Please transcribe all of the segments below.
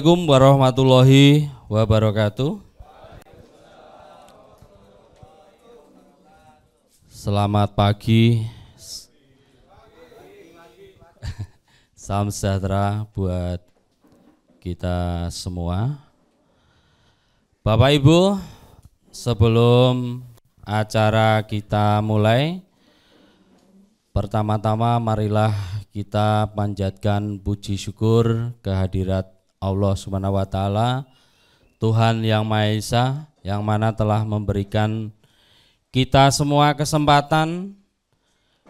Assalamualaikum warahmatullahi wabarakatuh. Selamat pagi. Salam sejahtera buat kita semua. Bapak Ibu, sebelum acara kita mulai, pertama-tama marilah kita panjatkan puji syukur kehadirat Allah Subhanahu wa taala, Tuhan yang Maha Esa yang mana telah memberikan kita semua kesempatan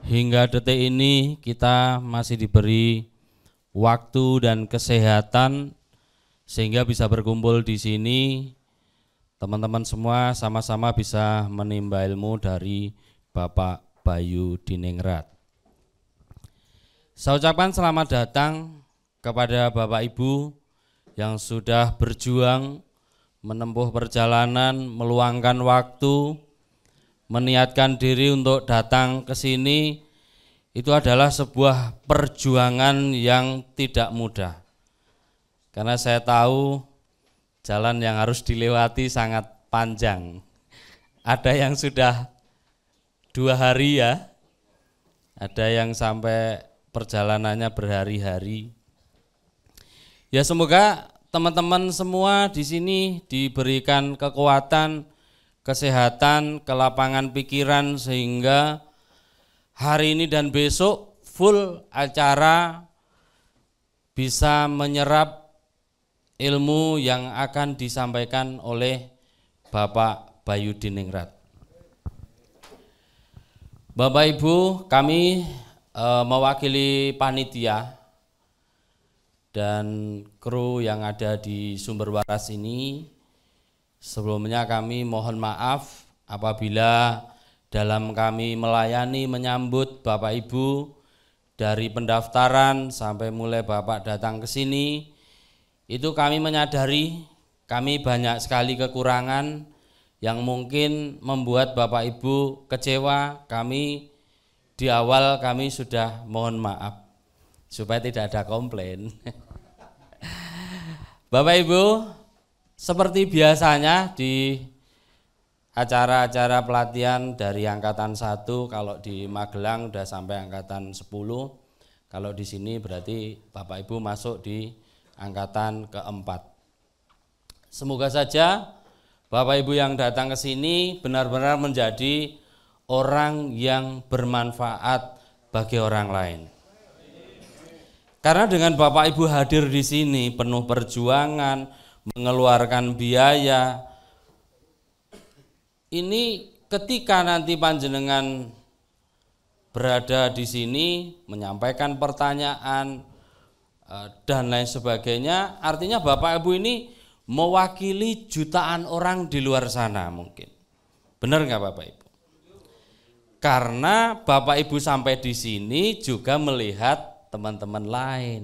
hingga detik ini kita masih diberi waktu dan kesehatan sehingga bisa berkumpul di sini teman-teman semua sama-sama bisa menimba ilmu dari Bapak Bayu Diningrat. Saya ucapkan selamat datang kepada Bapak Ibu yang sudah berjuang menempuh perjalanan, meluangkan waktu, meniatkan diri untuk datang ke sini itu adalah sebuah perjuangan yang tidak mudah. Karena saya tahu jalan yang harus dilewati sangat panjang. Ada yang sudah dua hari ya, ada yang sampai perjalanannya berhari-hari. Ya semoga teman-teman semua di sini diberikan kekuatan, kesehatan, kelapangan pikiran sehingga hari ini dan besok full acara bisa menyerap ilmu yang akan disampaikan oleh Bapak Bayu Diningrat. Bapak Ibu, kami e, mewakili panitia dan kru yang ada di Sumber Waras ini sebelumnya kami mohon maaf apabila dalam kami melayani menyambut Bapak Ibu dari pendaftaran sampai mulai Bapak datang ke sini itu kami menyadari kami banyak sekali kekurangan yang mungkin membuat Bapak Ibu kecewa kami di awal kami sudah mohon maaf supaya tidak ada komplain. Bapak Ibu, seperti biasanya di acara-acara pelatihan dari angkatan 1 kalau di Magelang sudah sampai angkatan 10. Kalau di sini berarti Bapak Ibu masuk di angkatan keempat. Semoga saja Bapak Ibu yang datang ke sini benar-benar menjadi orang yang bermanfaat bagi orang lain. Karena dengan Bapak Ibu hadir di sini penuh perjuangan, mengeluarkan biaya. Ini ketika nanti panjenengan berada di sini menyampaikan pertanyaan eh, dan lain sebagainya, artinya Bapak Ibu ini mewakili jutaan orang di luar sana mungkin. Benar nggak Bapak Ibu? Karena Bapak Ibu sampai di sini juga melihat teman-teman lain.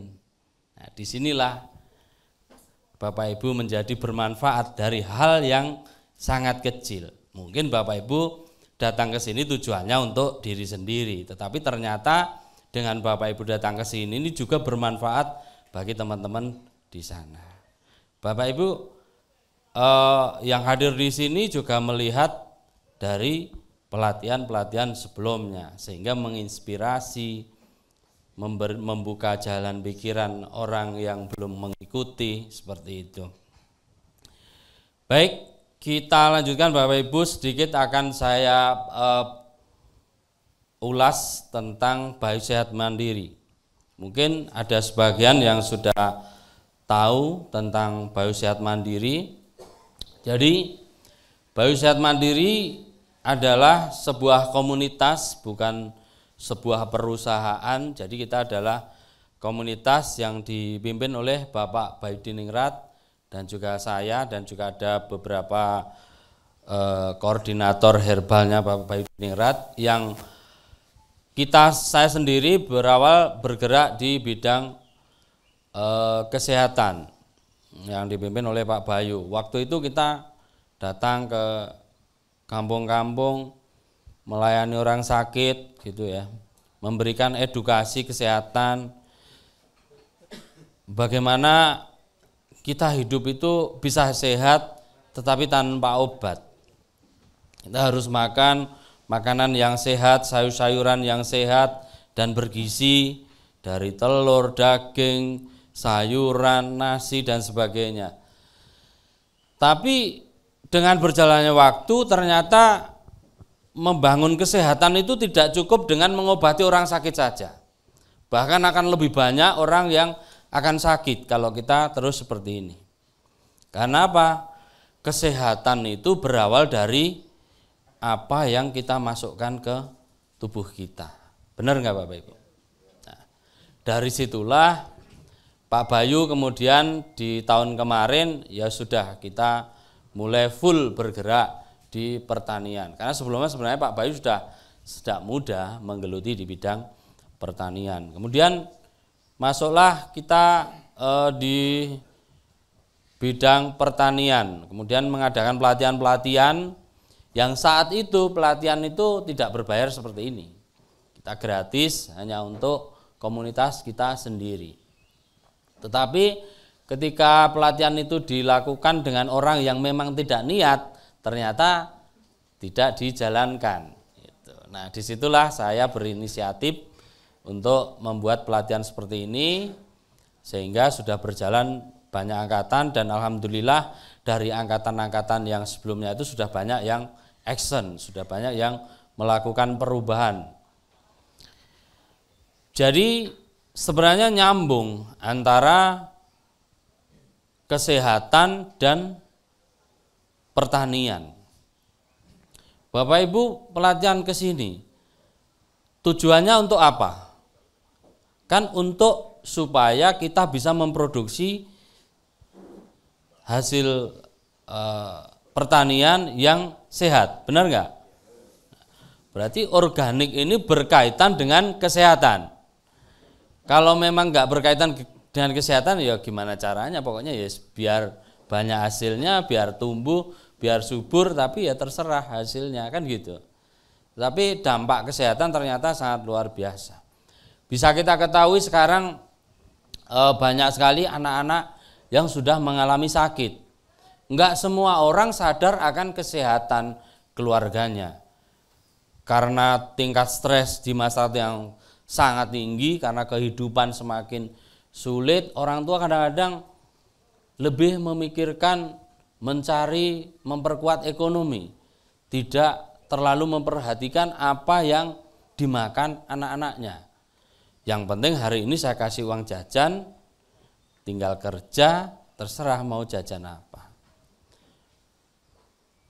Nah, disinilah Bapak Ibu menjadi bermanfaat dari hal yang sangat kecil. Mungkin Bapak Ibu datang ke sini tujuannya untuk diri sendiri, tetapi ternyata dengan Bapak Ibu datang ke sini ini juga bermanfaat bagi teman-teman di sana. Bapak Ibu eh, yang hadir di sini juga melihat dari pelatihan-pelatihan sebelumnya sehingga menginspirasi member, membuka jalan pikiran orang yang belum mengikuti seperti itu. Baik, kita lanjutkan Bapak Ibu sedikit akan saya uh, ulas tentang bayu sehat mandiri. Mungkin ada sebagian yang sudah tahu tentang bayu sehat mandiri. Jadi bayu sehat mandiri adalah sebuah komunitas bukan sebuah perusahaan. Jadi kita adalah komunitas yang dipimpin oleh Bapak Baidiningrat dan juga saya dan juga ada beberapa eh, koordinator herbalnya Bapak Baidiningrat yang kita saya sendiri berawal bergerak di bidang eh, kesehatan yang dipimpin oleh Pak Bayu. Waktu itu kita datang ke kampung-kampung melayani orang sakit, gitu ya. Memberikan edukasi kesehatan bagaimana kita hidup itu bisa sehat tetapi tanpa obat. Kita harus makan makanan yang sehat, sayur-sayuran yang sehat dan bergizi dari telur, daging, sayuran, nasi dan sebagainya. Tapi dengan berjalannya waktu ternyata membangun kesehatan itu tidak cukup dengan mengobati orang sakit saja. Bahkan akan lebih banyak orang yang akan sakit kalau kita terus seperti ini. Karena apa? Kesehatan itu berawal dari apa yang kita masukkan ke tubuh kita. Benar nggak Bapak Ibu? Nah, dari situlah Pak Bayu kemudian di tahun kemarin ya sudah kita mulai full bergerak di pertanian. Karena sebelumnya sebenarnya Pak Bayu sudah sedang muda menggeluti di bidang pertanian. Kemudian masuklah kita e, di bidang pertanian. Kemudian mengadakan pelatihan-pelatihan yang saat itu pelatihan itu tidak berbayar seperti ini. Kita gratis hanya untuk komunitas kita sendiri. Tetapi ketika pelatihan itu dilakukan dengan orang yang memang tidak niat ternyata tidak dijalankan. Gitu. Nah, disitulah saya berinisiatif untuk membuat pelatihan seperti ini sehingga sudah berjalan banyak angkatan dan alhamdulillah dari angkatan-angkatan yang sebelumnya itu sudah banyak yang action, sudah banyak yang melakukan perubahan. Jadi sebenarnya nyambung antara kesehatan dan pertanian. Bapak Ibu pelatihan ke sini tujuannya untuk apa? Kan untuk supaya kita bisa memproduksi hasil e, pertanian yang sehat, benar nggak? Berarti organik ini berkaitan dengan kesehatan. Kalau memang nggak berkaitan dengan kesehatan, ya gimana caranya? Pokoknya ya biar banyak hasilnya, biar tumbuh, biar subur tapi ya terserah hasilnya kan gitu. Tapi dampak kesehatan ternyata sangat luar biasa. Bisa kita ketahui sekarang e, banyak sekali anak-anak yang sudah mengalami sakit. Enggak semua orang sadar akan kesehatan keluarganya. Karena tingkat stres di masa yang sangat tinggi karena kehidupan semakin sulit, orang tua kadang-kadang lebih memikirkan mencari memperkuat ekonomi, tidak terlalu memperhatikan apa yang dimakan anak-anaknya. Yang penting hari ini saya kasih uang jajan, tinggal kerja, terserah mau jajan apa.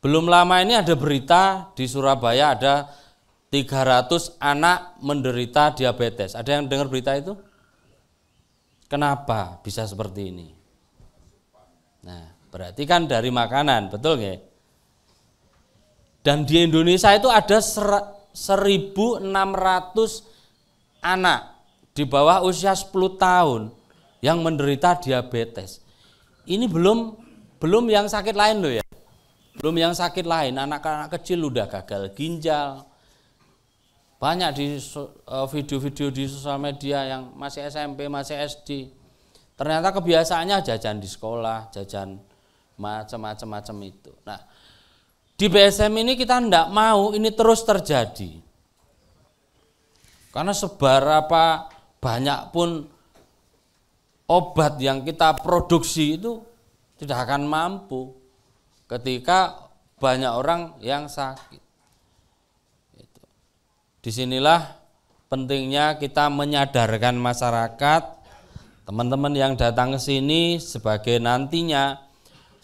Belum lama ini ada berita di Surabaya ada 300 anak menderita diabetes. Ada yang dengar berita itu? Kenapa bisa seperti ini? Berarti kan dari makanan, betul nggak? Dan di Indonesia itu ada 1.600 anak di bawah usia 10 tahun yang menderita diabetes. Ini belum belum yang sakit lain loh ya. Belum yang sakit lain, anak-anak kecil udah gagal ginjal. Banyak di eh, video-video di sosial media yang masih SMP, masih SD. Ternyata kebiasaannya jajan di sekolah, jajan macam-macam macam itu. Nah, di BSM ini kita tidak mau ini terus terjadi. Karena seberapa banyak pun obat yang kita produksi itu tidak akan mampu ketika banyak orang yang sakit. Disinilah pentingnya kita menyadarkan masyarakat, teman-teman yang datang ke sini sebagai nantinya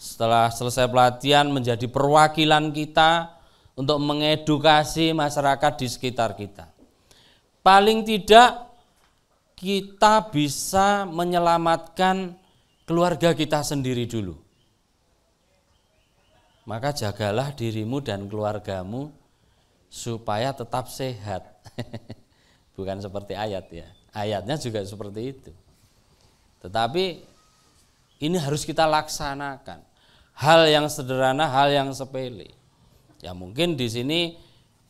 setelah selesai pelatihan menjadi perwakilan kita untuk mengedukasi masyarakat di sekitar kita. Paling tidak kita bisa menyelamatkan keluarga kita sendiri dulu. Maka jagalah dirimu dan keluargamu supaya tetap sehat. Bukan seperti ayat ya. Ayatnya juga seperti itu. Tetapi ini harus kita laksanakan hal yang sederhana, hal yang sepele. Ya mungkin di sini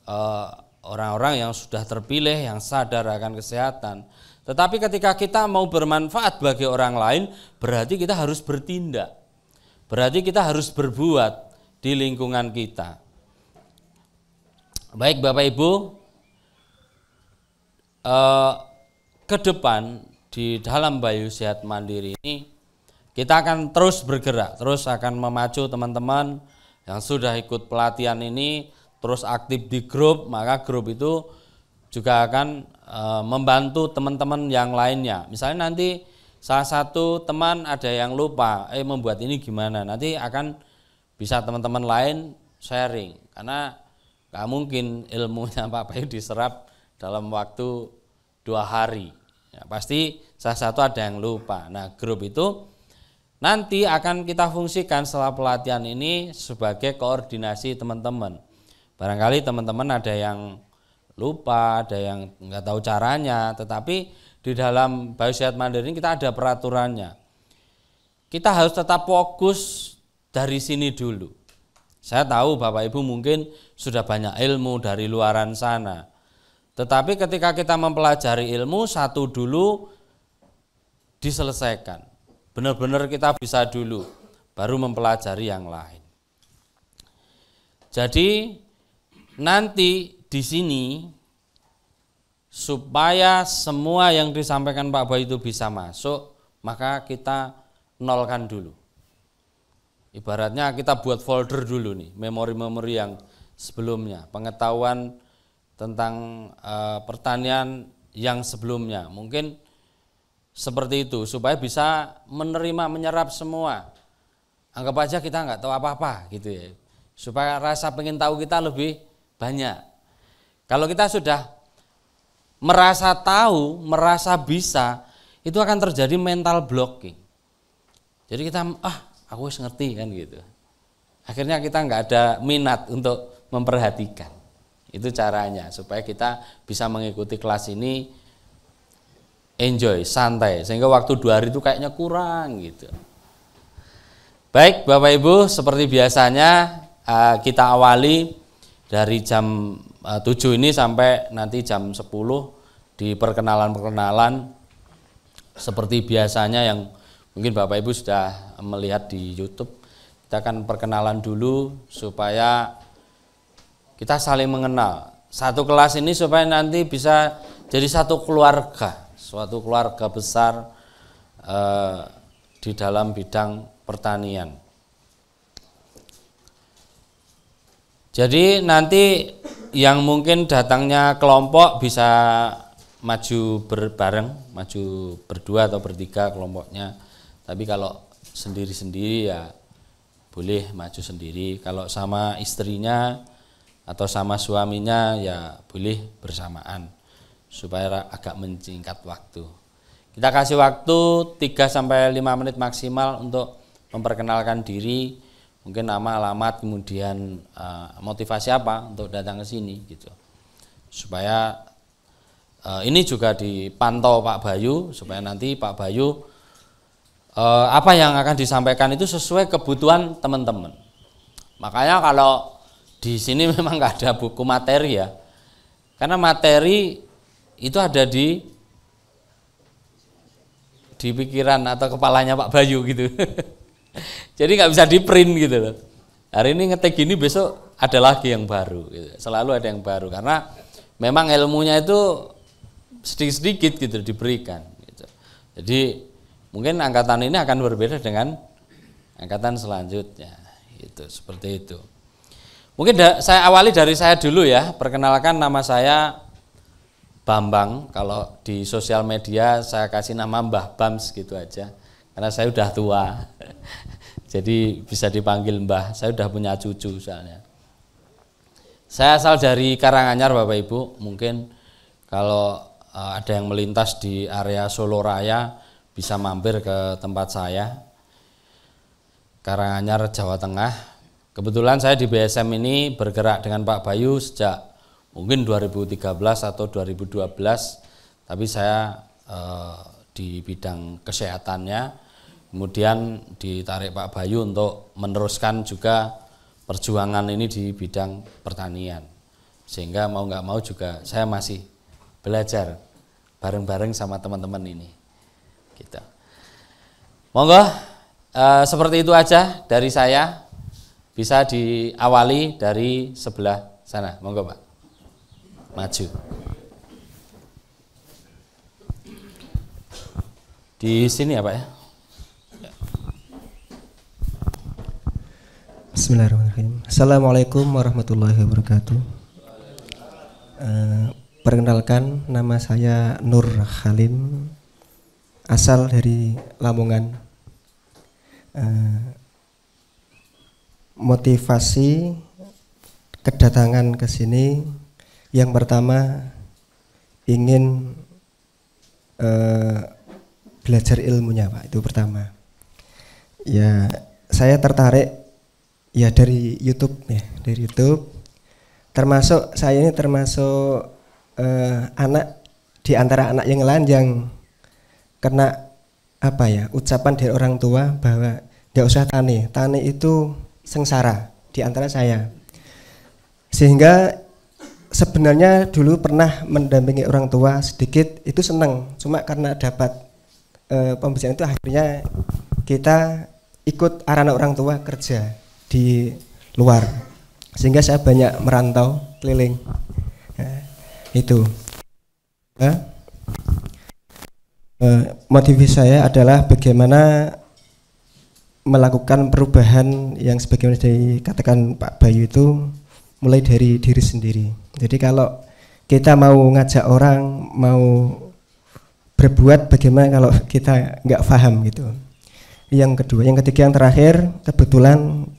eh, orang-orang yang sudah terpilih yang sadar akan kesehatan. Tetapi ketika kita mau bermanfaat bagi orang lain, berarti kita harus bertindak. Berarti kita harus berbuat di lingkungan kita. Baik Bapak Ibu, eh, ke depan di dalam Bayu Sehat Mandiri ini kita akan terus bergerak, terus akan memacu teman-teman yang sudah ikut pelatihan ini, terus aktif di grup, maka grup itu juga akan e, membantu teman-teman yang lainnya. Misalnya nanti salah satu teman ada yang lupa, eh membuat ini gimana, nanti akan bisa teman-teman lain sharing, karena nggak mungkin ilmunya Pak Bayu diserap dalam waktu dua hari. Ya, pasti salah satu ada yang lupa. Nah, grup itu Nanti akan kita fungsikan setelah pelatihan ini sebagai koordinasi teman-teman. Barangkali teman-teman ada yang lupa, ada yang nggak tahu caranya, tetapi di dalam Biosehat Mandiri ini kita ada peraturannya. Kita harus tetap fokus dari sini dulu. Saya tahu Bapak Ibu mungkin sudah banyak ilmu dari luaran sana. Tetapi ketika kita mempelajari ilmu, satu dulu diselesaikan Benar-benar kita bisa dulu, baru mempelajari yang lain. Jadi nanti di sini supaya semua yang disampaikan Pak Bayu itu bisa masuk, maka kita nolkan dulu. Ibaratnya kita buat folder dulu nih, memori-memori yang sebelumnya, pengetahuan tentang e, pertanian yang sebelumnya. Mungkin seperti itu supaya bisa menerima menyerap semua anggap aja kita nggak tahu apa-apa gitu ya supaya rasa pengen tahu kita lebih banyak kalau kita sudah merasa tahu merasa bisa itu akan terjadi mental blocking jadi kita ah aku harus ngerti kan gitu akhirnya kita nggak ada minat untuk memperhatikan itu caranya supaya kita bisa mengikuti kelas ini enjoy, santai. Sehingga waktu dua hari itu kayaknya kurang gitu. Baik, Bapak Ibu, seperti biasanya eh, kita awali dari jam 7 eh, ini sampai nanti jam 10 di perkenalan-perkenalan seperti biasanya yang mungkin Bapak Ibu sudah melihat di YouTube. Kita akan perkenalan dulu supaya kita saling mengenal. Satu kelas ini supaya nanti bisa jadi satu keluarga suatu keluarga besar eh, di dalam bidang pertanian. Jadi nanti yang mungkin datangnya kelompok bisa maju berbareng, maju berdua atau bertiga kelompoknya. Tapi kalau sendiri-sendiri ya boleh maju sendiri. Kalau sama istrinya atau sama suaminya ya boleh bersamaan supaya agak mencingkat waktu. Kita kasih waktu 3 sampai 5 menit maksimal untuk memperkenalkan diri, mungkin nama alamat kemudian uh, motivasi apa untuk datang ke sini gitu. Supaya uh, ini juga dipantau Pak Bayu supaya nanti Pak Bayu uh, apa yang akan disampaikan itu sesuai kebutuhan teman-teman. Makanya kalau di sini memang enggak ada buku materi ya. Karena materi itu ada di di pikiran atau kepalanya Pak Bayu gitu. Jadi nggak bisa di print gitu loh. Hari ini ngetik gini besok ada lagi yang baru. Gitu. Selalu ada yang baru karena memang ilmunya itu sedikit-sedikit gitu diberikan. Gitu. Jadi mungkin angkatan ini akan berbeda dengan angkatan selanjutnya. Itu seperti itu. Mungkin saya awali dari saya dulu ya. Perkenalkan nama saya Bambang kalau di sosial media saya kasih nama Mbah Bams gitu aja karena saya udah tua jadi bisa dipanggil Mbah saya udah punya cucu soalnya saya asal dari Karanganyar Bapak Ibu mungkin kalau eh, ada yang melintas di area Solo Raya bisa mampir ke tempat saya Karanganyar Jawa Tengah kebetulan saya di BSM ini bergerak dengan Pak Bayu sejak mungkin 2013 atau 2012 tapi saya e, di bidang kesehatannya kemudian ditarik Pak Bayu untuk meneruskan juga perjuangan ini di bidang pertanian sehingga mau nggak mau juga saya masih belajar bareng-bareng sama teman-teman ini kita gitu. monggo e, seperti itu aja dari saya bisa diawali dari sebelah sana monggo Pak maju. Di sini ya Pak ya? Bismillahirrahmanirrahim. Assalamualaikum warahmatullahi wabarakatuh. Uh, perkenalkan nama saya Nur Halim, asal dari Lamongan. Uh, motivasi kedatangan ke sini yang pertama ingin uh, belajar ilmunya Pak, itu pertama. Ya saya tertarik ya dari YouTube ya, dari YouTube. Termasuk saya ini termasuk uh, anak di antara anak yang yang kena apa ya ucapan dari orang tua bahwa nggak usah tani, tani itu sengsara di antara saya. Sehingga sebenarnya dulu pernah mendampingi orang tua sedikit itu seneng cuma karena dapat e, eh, pembelajaran itu akhirnya kita ikut arana orang tua kerja di luar sehingga saya banyak merantau keliling ya, itu e, motivasi saya adalah bagaimana melakukan perubahan yang sebagaimana dikatakan Pak Bayu itu mulai dari diri sendiri. Jadi kalau kita mau ngajak orang mau berbuat bagaimana kalau kita nggak paham gitu. Yang kedua, yang ketiga, yang terakhir, kebetulan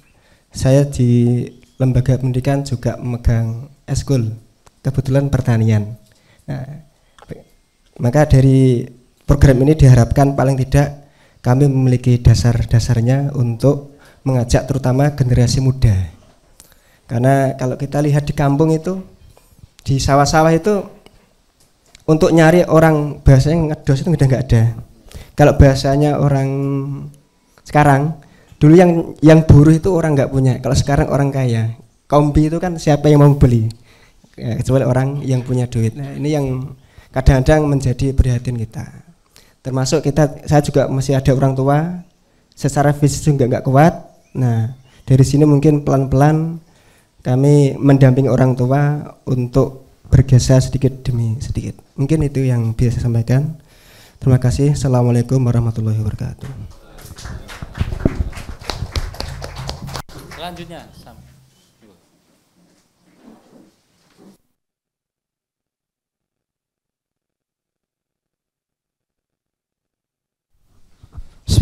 saya di lembaga pendidikan juga memegang eskul, kebetulan pertanian. Nah, maka dari program ini diharapkan paling tidak kami memiliki dasar-dasarnya untuk mengajak terutama generasi muda karena kalau kita lihat di kampung itu di sawah-sawah itu untuk nyari orang bahasanya ngedos itu udah nggak ada. Kalau bahasanya orang sekarang dulu yang yang buruh itu orang nggak punya. Kalau sekarang orang kaya. Kombi itu kan siapa yang mau beli? Ya, kecuali orang yang punya duit. Nah, ini yang kadang-kadang menjadi prihatin kita. Termasuk kita saya juga masih ada orang tua secara fisik juga nggak kuat. Nah, dari sini mungkin pelan-pelan kami mendamping orang tua untuk bergeser sedikit demi sedikit. Mungkin itu yang bisa saya sampaikan. Terima kasih. Assalamualaikum warahmatullahi wabarakatuh. Selanjutnya, Sam.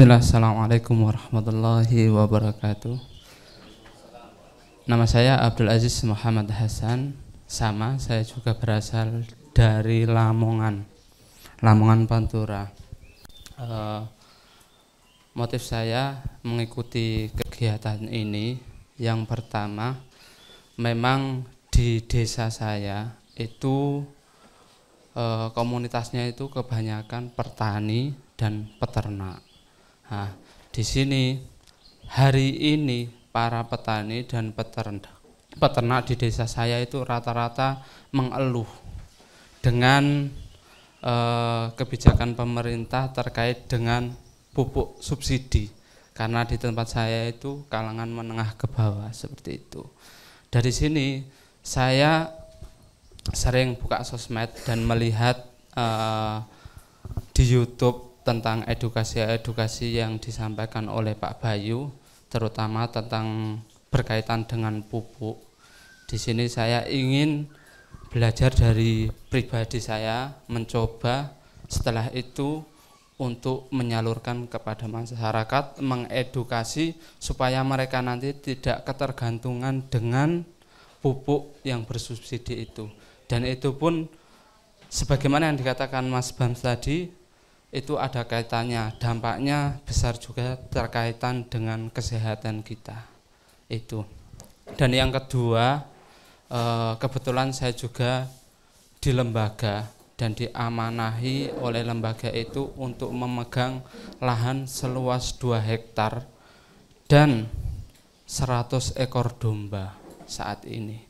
Assalamualaikum warahmatullahi wabarakatuh. Nama saya Abdul Aziz Muhammad Hasan. Sama, saya juga berasal dari Lamongan, Lamongan Pantura. Uh, motif saya mengikuti kegiatan ini yang pertama memang di desa saya itu e, komunitasnya itu kebanyakan petani dan peternak. Nah, di sini hari ini para petani dan peternak, peternak di desa saya itu rata-rata mengeluh dengan eh, kebijakan pemerintah terkait dengan pupuk subsidi karena di tempat saya itu kalangan menengah ke bawah seperti itu. Dari sini saya sering buka sosmed dan melihat eh, di YouTube tentang edukasi-edukasi yang disampaikan oleh Pak Bayu terutama tentang berkaitan dengan pupuk. Di sini saya ingin belajar dari pribadi saya, mencoba setelah itu untuk menyalurkan kepada masyarakat, mengedukasi supaya mereka nanti tidak ketergantungan dengan pupuk yang bersubsidi itu. Dan itu pun sebagaimana yang dikatakan Mas Bams tadi, itu ada kaitannya, dampaknya besar juga terkaitan dengan kesehatan kita. Itu. Dan yang kedua, eh, kebetulan saya juga di lembaga dan diamanahi oleh lembaga itu untuk memegang lahan seluas 2 hektar dan 100 ekor domba saat ini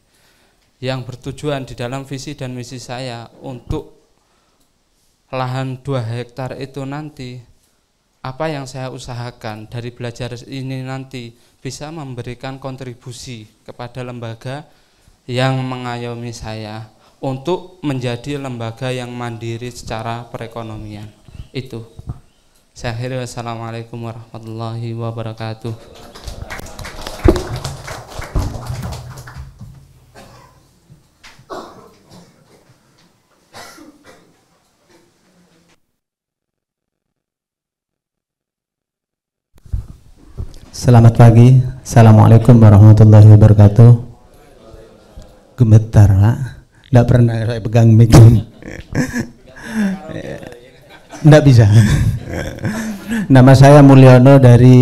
yang bertujuan di dalam visi dan misi saya untuk lahan 2 hektar itu nanti apa yang saya usahakan dari belajar ini nanti bisa memberikan kontribusi kepada lembaga yang mengayomi saya untuk menjadi lembaga yang mandiri secara perekonomian itu saya akhiri wassalamualaikum warahmatullahi wabarakatuh Selamat pagi, Assalamualaikum warahmatullahi wabarakatuh Gemetar pak, pernah saya pegang mic nggak bisa Nama saya Mulyono dari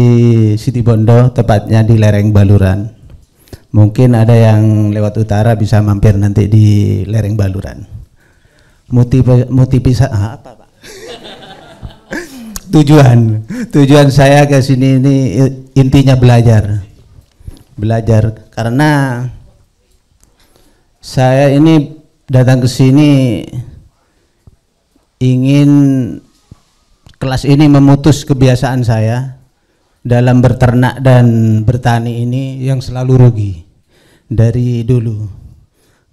Siti Bondo, tepatnya di lereng Baluran Mungkin ada yang lewat utara bisa mampir nanti di lereng Baluran Muti, muti ah, apa tujuan tujuan saya ke sini ini intinya belajar belajar karena saya ini datang ke sini ingin kelas ini memutus kebiasaan saya dalam berternak dan bertani ini yang selalu rugi dari dulu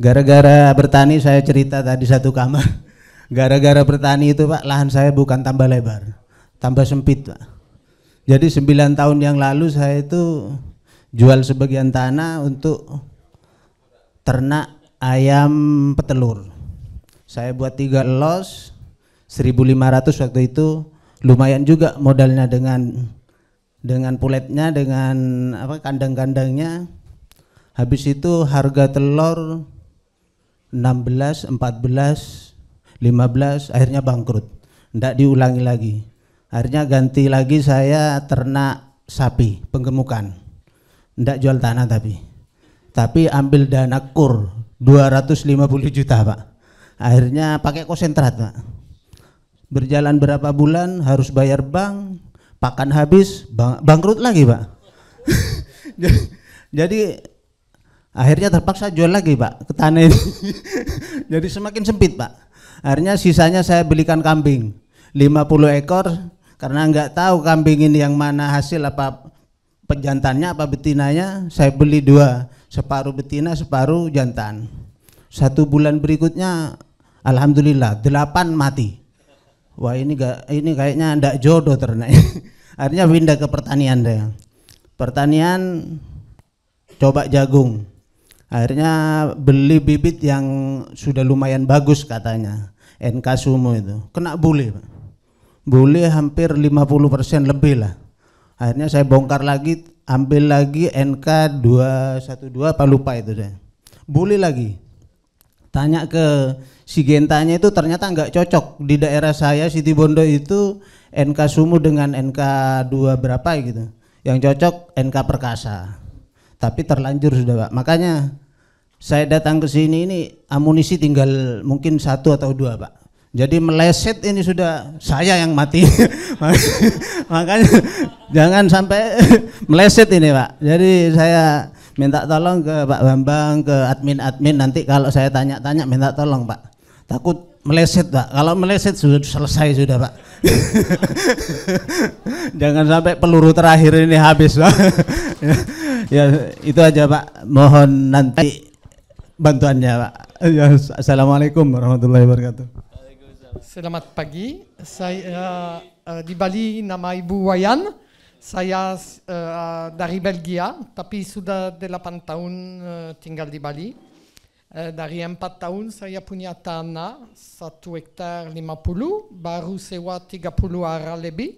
gara-gara bertani saya cerita tadi satu kamar gara-gara bertani itu pak lahan saya bukan tambah lebar tambah sempit Pak. Jadi 9 tahun yang lalu saya itu jual sebagian tanah untuk ternak ayam petelur. Saya buat tiga los, 1.500 waktu itu lumayan juga modalnya dengan dengan puletnya, dengan apa kandang-kandangnya. Habis itu harga telur 16, 14, 15 akhirnya bangkrut. Tidak diulangi lagi akhirnya ganti lagi saya ternak sapi penggemukan tidak jual tanah tapi tapi ambil dana kur 250 juta pak akhirnya pakai konsentrat pak berjalan berapa bulan harus bayar bank pakan habis bang bangkrut lagi pak jadi akhirnya terpaksa jual lagi pak ke tanah ini jadi semakin sempit pak akhirnya sisanya saya belikan kambing 50 ekor karena nggak tahu kambing ini yang mana hasil apa pejantannya apa betinanya saya beli dua separuh betina separuh jantan satu bulan berikutnya alhamdulillah delapan mati wah ini gak, ini kayaknya ndak jodoh ternak akhirnya pindah ke pertanian deh pertanian coba jagung akhirnya beli bibit yang sudah lumayan bagus katanya NK Sumo itu kena bule boleh hampir 50% lebih lah. Akhirnya saya bongkar lagi, ambil lagi NK 212 apa lupa itu deh Boleh lagi. Tanya ke si gentanya itu ternyata nggak cocok di daerah saya Siti Bondo itu NK Sumu dengan NK 2 berapa gitu. Yang cocok NK Perkasa. Tapi terlanjur sudah Pak. Makanya saya datang ke sini ini amunisi tinggal mungkin satu atau dua Pak jadi meleset ini sudah saya yang mati. Makanya jangan sampai meleset ini Pak. Jadi saya minta tolong ke Pak Bambang, ke admin-admin nanti kalau saya tanya-tanya minta tolong Pak. Takut meleset Pak. Kalau meleset sudah selesai sudah Pak. jangan sampai peluru terakhir ini habis Pak. ya itu aja Pak. Mohon nanti bantuannya Pak. Ya, Assalamualaikum warahmatullahi wabarakatuh. Selamat pagi. Saya uh, di Bali nama Ibu Wayan. Saya uh, dari Belgia, tapi sudah 8 tahun uh, tinggal di Bali. Uh, dari empat tahun saya punya tanah 1 hektar puluh baru sewa tiga puluh arah lebih.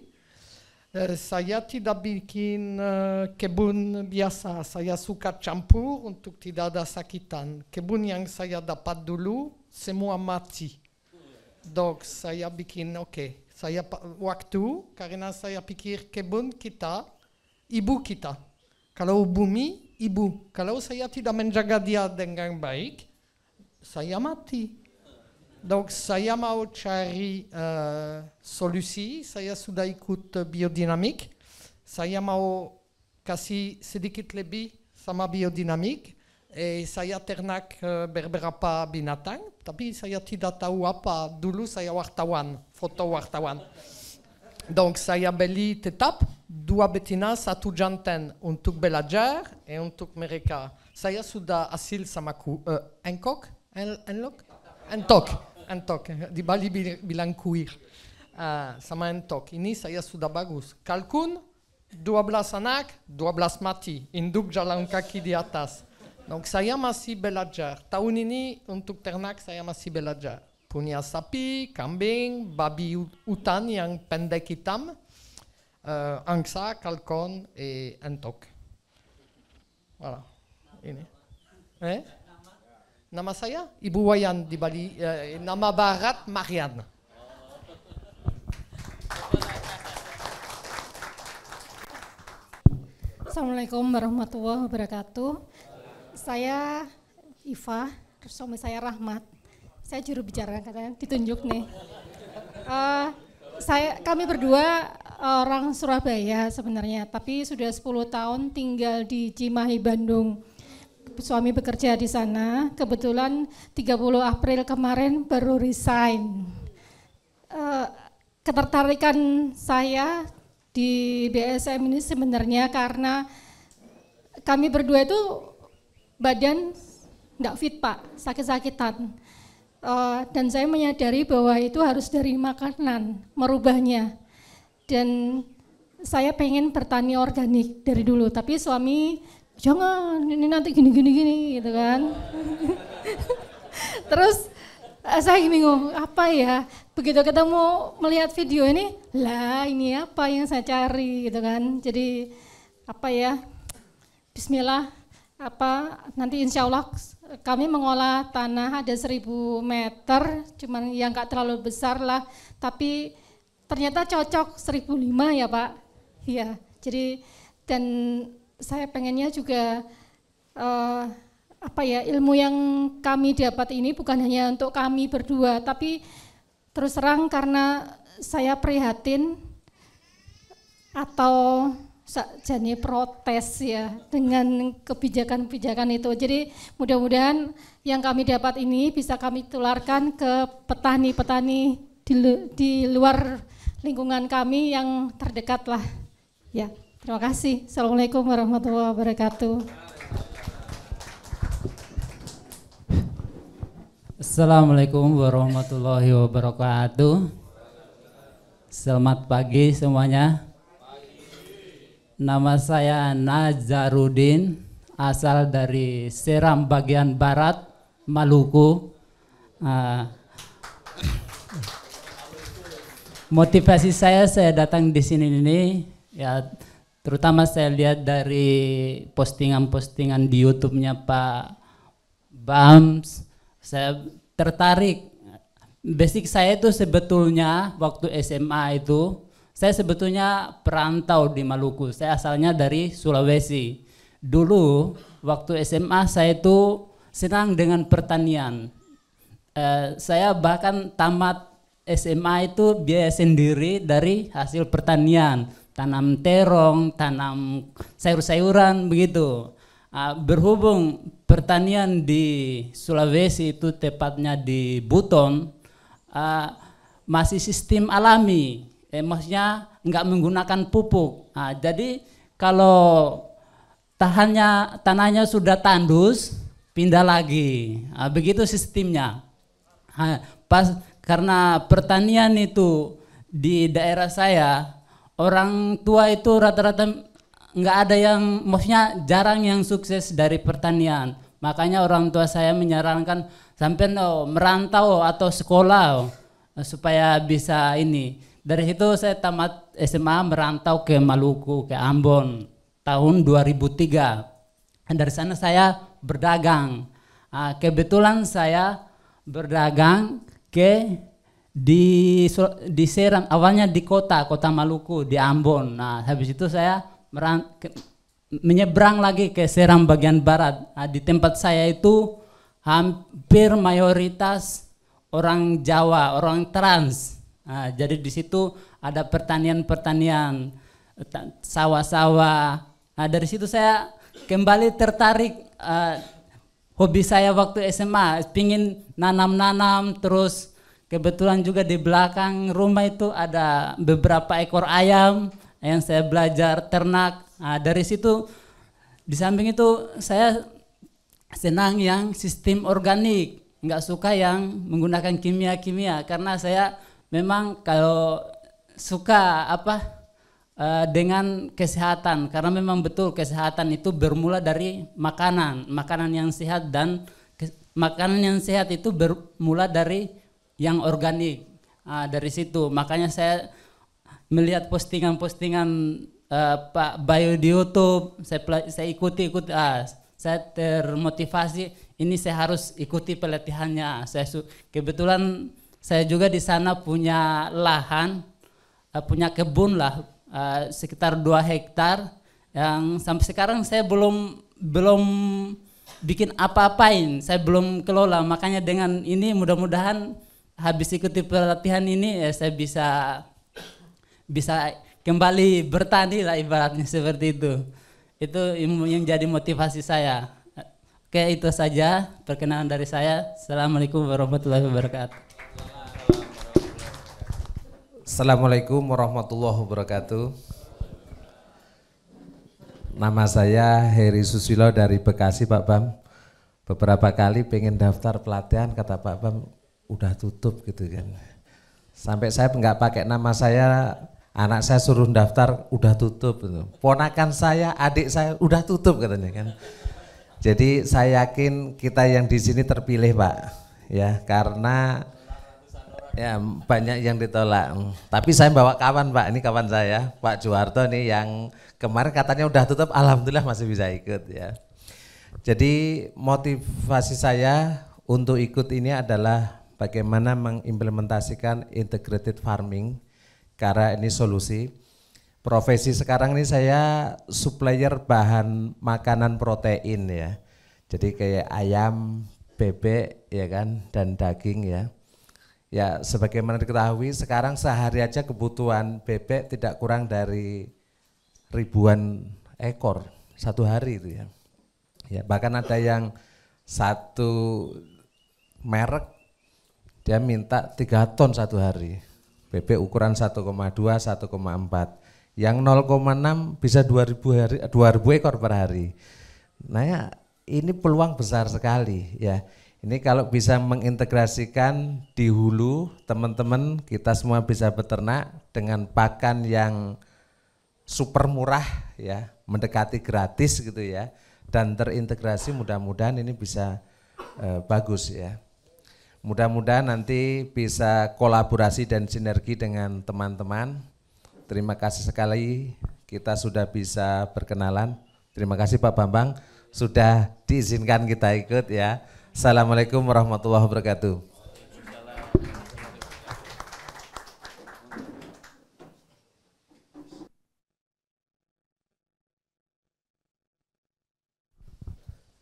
Uh, saya tidak bikin uh, kebun biasa, saya suka campur untuk tidak ada sakitan. Kebun yang saya dapat dulu semua mati Donc saya bikin oke. Saya waktu karena saya pikir kebun kita ibu kita. Kalau bumi ibu. Kalau saya tidak menjaga dia dengan baik, saya mati. Donc saya mau cari uh, solusi. Saya sudah ikut biodinamik. Saya mau kasih sedikit lebih sama biodinamik. Eh, saya ternak uh, beberapa binatang, tabi saya tidak tahu apa, dulu saya wartawan, foto wartawan. Donc saya tetap dua betina un tuk untuk belajar un untuk mereka. sayasuda asil sama ku, uh, anlok en, toc, d'ibali entok, di Bali bilang Uh, sama entok, ini saya bagus. Kalkun, blas anak, blas mati, induk jalan kaki di atas. Donc ça a massi belajar. Taunini untuk ternak saya masih belajar. Punya sapi, kambing, babi utan yang pendek hitam, euh, angsa, kalkon et entok. Voilà. Ini. Eh? Nama saya Ibu Wayan di Bali. Euh, nama Barat Marian. Assalamualaikum warahmatullahi wabarakatuh. Saya Iva, suami saya Rahmat. Saya juru bicara katanya ditunjuk nih. Uh, saya kami berdua eh, orang Surabaya sebenarnya, tapi sudah 10 tahun tinggal di Cimahi, Bandung. Suami bekerja di sana, kebetulan 30 April kemarin baru resign. Uh, ketertarikan saya di BSM ini sebenarnya karena kami berdua itu badan tidak fit pak, sakit-sakitan. Uh, dan saya menyadari bahwa itu harus dari makanan, merubahnya. Dan saya pengen bertani organik dari dulu, tapi suami jangan ini nanti gini gini gini gitu kan. Terus eh, saya bingung oh, apa ya begitu ketemu melihat video ini lah ini apa yang saya cari gitu kan jadi apa ya Bismillah apa nanti insya Allah kami mengolah tanah ada seribu meter cuman yang nggak terlalu besar lah tapi ternyata cocok seribu lima ya Pak iya jadi dan saya pengennya juga uh, apa ya ilmu yang kami dapat ini bukan hanya untuk kami berdua tapi terus terang karena saya prihatin atau sakjane protes ya dengan kebijakan-kebijakan itu. Jadi mudah-mudahan yang kami dapat ini bisa kami tularkan ke petani-petani di, di luar lingkungan kami yang terdekat lah. Ya, terima kasih. Assalamualaikum warahmatullahi wabarakatuh. Assalamualaikum warahmatullahi wabarakatuh. Selamat pagi semuanya. Nama saya Nazarudin, asal dari Seram bagian barat, Maluku. Uh, motivasi saya saya datang di sini ini ya terutama saya lihat dari postingan-postingan di YouTube-nya Pak Bams, saya tertarik. Basic saya itu sebetulnya waktu SMA itu saya sebetulnya perantau di Maluku. Saya asalnya dari Sulawesi. Dulu waktu SMA saya itu senang dengan pertanian. Eh, saya bahkan tamat SMA itu biaya sendiri dari hasil pertanian, tanam terong, tanam sayur-sayuran begitu. Ah, berhubung pertanian di Sulawesi itu tepatnya di Buton ah, masih sistem alami eh, maksudnya nggak menggunakan pupuk. Nah, jadi kalau tahannya tanahnya sudah tandus, pindah lagi. Nah, begitu sistemnya. Nah, pas karena pertanian itu di daerah saya orang tua itu rata-rata nggak ada yang maksudnya jarang yang sukses dari pertanian. Makanya orang tua saya menyarankan sampai oh, merantau atau sekolah oh, supaya bisa ini dari situ saya tamat SMA merantau ke Maluku, ke Ambon tahun 2003. Dan dari sana saya berdagang. Ah, kebetulan saya berdagang ke di di Serang awalnya di kota kota Maluku di Ambon. Nah habis itu saya merang, ke, menyeberang lagi ke Serang bagian barat. Nah, di tempat saya itu hampir mayoritas orang Jawa, orang trans. Nah, jadi di situ ada pertanian-pertanian, sawah-sawah. Nah, dari situ saya kembali tertarik uh, hobi saya waktu SMA, pingin nanam-nanam terus kebetulan juga di belakang rumah itu ada beberapa ekor ayam yang saya belajar ternak. Nah, dari situ di samping itu saya senang yang sistem organik, nggak suka yang menggunakan kimia-kimia karena saya memang kalau suka apa eh, dengan kesehatan karena memang betul kesehatan itu bermula dari makanan makanan yang sehat dan makanan yang sehat itu bermula dari yang organik ah, dari situ makanya saya melihat postingan-postingan uh, Pak Bayu di YouTube saya saya ikuti ikut uh, ah, saya termotivasi ini saya harus ikuti pelatihannya saya kebetulan saya juga di sana punya lahan, eh, punya kebun lah eh, sekitar dua hektar yang sampai sekarang saya belum belum bikin apa-apain, saya belum kelola. Makanya dengan ini mudah-mudahan habis ikuti pelatihan ini ya saya bisa bisa kembali bertani lah ibaratnya seperti itu. Itu yang jadi motivasi saya. Oke, itu saja perkenalan dari saya. Assalamualaikum warahmatullahi wabarakatuh. Assalamualaikum warahmatullahi wabarakatuh. Nama saya Heri Susilo dari Bekasi, Pak Bam. Beberapa kali pengen daftar pelatihan, kata Pak Bam, udah tutup gitu kan. Sampai saya nggak pakai nama saya, anak saya suruh daftar, udah tutup. Gitu. Ponakan saya, adik saya, udah tutup katanya kan. Jadi saya yakin kita yang di sini terpilih, Pak. Ya, karena Ya, banyak yang ditolak. Hmm. Tapi saya bawa kawan Pak, ini kawan saya, Pak Juwarto nih yang kemarin katanya udah tutup, alhamdulillah masih bisa ikut ya. Jadi motivasi saya untuk ikut ini adalah bagaimana mengimplementasikan integrated farming karena ini solusi. Profesi sekarang ini saya supplier bahan makanan protein ya. Jadi kayak ayam, bebek ya kan dan daging ya Ya, sebagaimana diketahui sekarang sehari aja kebutuhan bebek tidak kurang dari ribuan ekor satu hari itu ya. Ya, bahkan ada yang satu merek dia minta tiga ton satu hari. Bebek ukuran 1,2, 1,4. Yang 0,6 bisa 2000 hari 2000 ekor per hari. Nah, ya, ini peluang besar sekali ya ini kalau bisa mengintegrasikan di hulu teman-teman kita semua bisa beternak dengan pakan yang super murah ya, mendekati gratis gitu ya dan terintegrasi mudah-mudahan ini bisa eh, bagus ya. Mudah-mudahan nanti bisa kolaborasi dan sinergi dengan teman-teman. Terima kasih sekali kita sudah bisa berkenalan. Terima kasih Pak Bambang sudah diizinkan kita ikut ya. Assalamualaikum warahmatullahi wabarakatuh.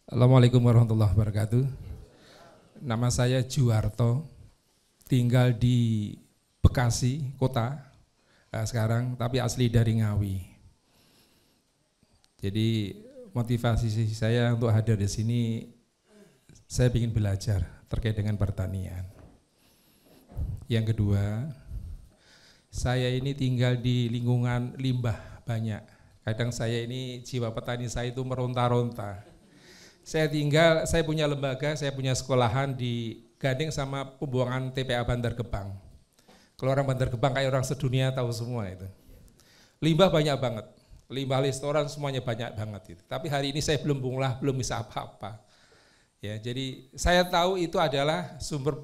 Assalamualaikum warahmatullahi wabarakatuh. Nama saya Juwarto, tinggal di Bekasi kota eh, sekarang, tapi asli dari Ngawi. Jadi motivasi saya untuk hadir di sini saya ingin belajar terkait dengan pertanian. Yang kedua, saya ini tinggal di lingkungan limbah banyak. Kadang saya ini jiwa petani saya itu meronta-ronta. Saya tinggal, saya punya lembaga, saya punya sekolahan di Gading sama pembuangan TPA Bandar Gebang. Kalau orang Bandar Gebang kayak orang sedunia tahu semua itu. Limbah banyak banget. Limbah restoran semuanya banyak banget itu. Tapi hari ini saya belum bunglah, belum bisa apa-apa. Ya, jadi saya tahu itu adalah sumber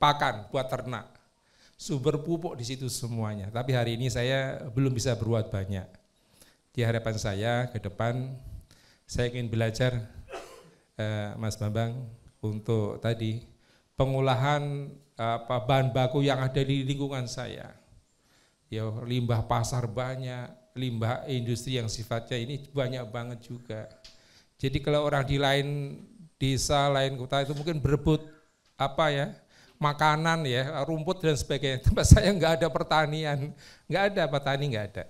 pakan buat ternak, sumber pupuk di situ semuanya. Tapi hari ini saya belum bisa berbuat banyak. Di harapan saya ke depan saya ingin belajar eh, Mas Bambang untuk tadi pengolahan apa bahan baku yang ada di lingkungan saya. Ya, limbah pasar banyak, limbah industri yang sifatnya ini banyak banget juga. Jadi kalau orang di lain desa lain kota itu mungkin berebut apa ya makanan ya rumput dan sebagainya tempat saya nggak ada pertanian nggak ada petani nggak ada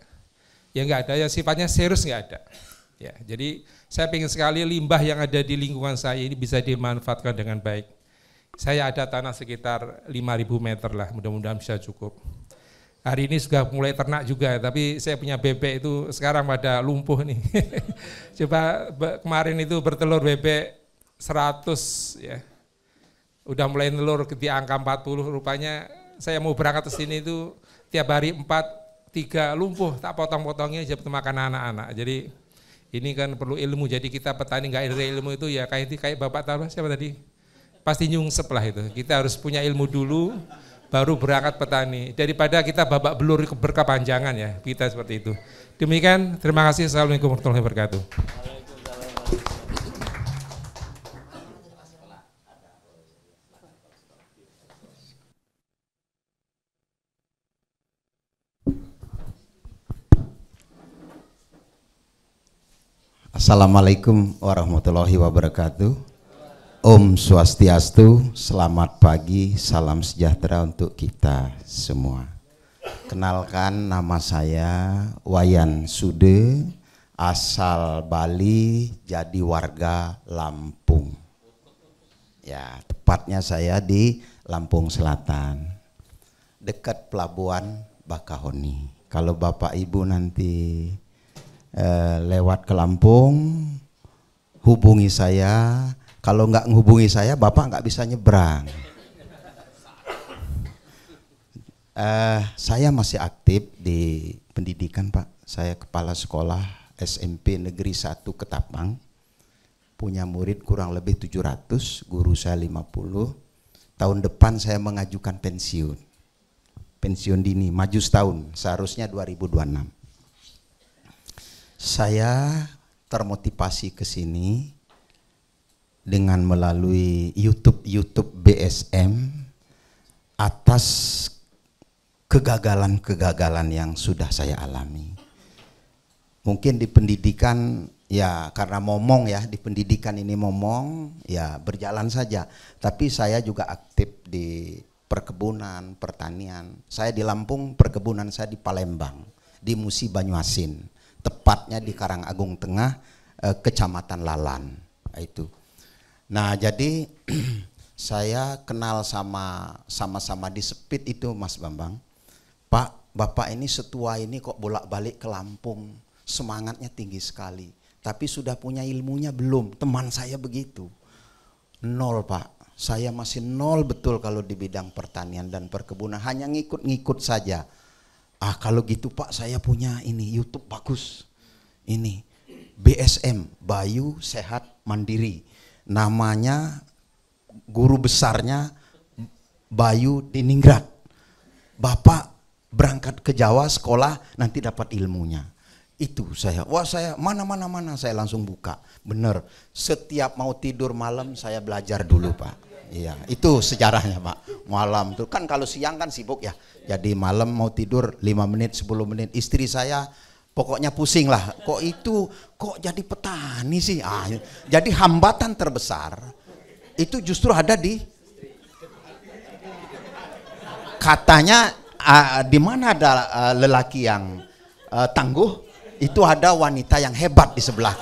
ya nggak ada ya sifatnya serius nggak ada ya jadi saya ingin sekali limbah yang ada di lingkungan saya ini bisa dimanfaatkan dengan baik saya ada tanah sekitar 5.000 meter lah mudah-mudahan bisa cukup hari ini sudah mulai ternak juga, tapi saya punya bebek itu sekarang pada lumpuh nih. Coba kemarin itu bertelur bebek 100 ya. Udah mulai nelur di angka 40 rupanya saya mau berangkat ke sini itu tiap hari 4 3 lumpuh tak potong-potongnya jadi makan anak-anak. Jadi ini kan perlu ilmu. Jadi kita petani nggak ada ilmu itu ya kayak kayak Bapak tahu siapa tadi? Pasti nyungsep lah itu. Kita harus punya ilmu dulu baru berangkat petani daripada kita babak belur berkepanjangan ya kita seperti itu. Demikian, terima kasih. Assalamualaikum warahmatullahi wabarakatuh. Assalamualaikum warahmatullahi wabarakatuh. Om Swastiastu, selamat pagi, salam sejahtera untuk kita semua. Kenalkan nama saya Wayan Sude, asal Bali, jadi warga Lampung. Ya, tepatnya saya di Lampung Selatan, dekat pelabuhan Bakahoni. Kalau Bapak Ibu nanti Eh, lewat ke Lampung, hubungi saya. Kalau nggak menghubungi saya, bapak nggak bisa nyebrang. Uh, saya masih aktif di pendidikan pak. Saya kepala sekolah SMP Negeri 1 Ketapang. Punya murid kurang lebih 700, guru saya 50 tahun depan saya mengajukan pensiun. Pensiun dini, maju setahun, seharusnya 2026 saya termotivasi ke sini dengan melalui YouTube-YouTube BSM atas kegagalan-kegagalan yang sudah saya alami. Mungkin di pendidikan ya karena momong ya, di pendidikan ini momong ya berjalan saja. Tapi saya juga aktif di perkebunan, pertanian. Saya di Lampung, perkebunan saya di Palembang, di Musi Banyuasin tepatnya di Karangagung Tengah, eh, Kecamatan Lalan. Itu. Nah, jadi saya kenal sama sama-sama di Sepit itu Mas Bambang. Pak, Bapak ini setua ini kok bolak-balik ke Lampung. Semangatnya tinggi sekali. Tapi sudah punya ilmunya belum? Teman saya begitu. Nol, Pak. Saya masih nol betul kalau di bidang pertanian dan perkebunan. Hanya ngikut-ngikut saja Ah kalau gitu Pak saya punya ini YouTube bagus. Ini BSM Bayu Sehat Mandiri. Namanya guru besarnya Bayu Diningrat. Bapak berangkat ke Jawa sekolah nanti dapat ilmunya. Itu saya. Wah saya mana mana mana saya langsung buka. Bener. Setiap mau tidur malam saya belajar dulu Pak Iya, itu sejarahnya Pak. Malam tuh kan kalau siang kan sibuk ya. Jadi malam mau tidur 5 menit, 10 menit. Istri saya pokoknya pusing lah. Kok itu kok jadi petani sih? Ah, ya. jadi hambatan terbesar itu justru ada di katanya uh, di mana ada uh, lelaki yang uh, tangguh itu ada wanita yang hebat di sebelah.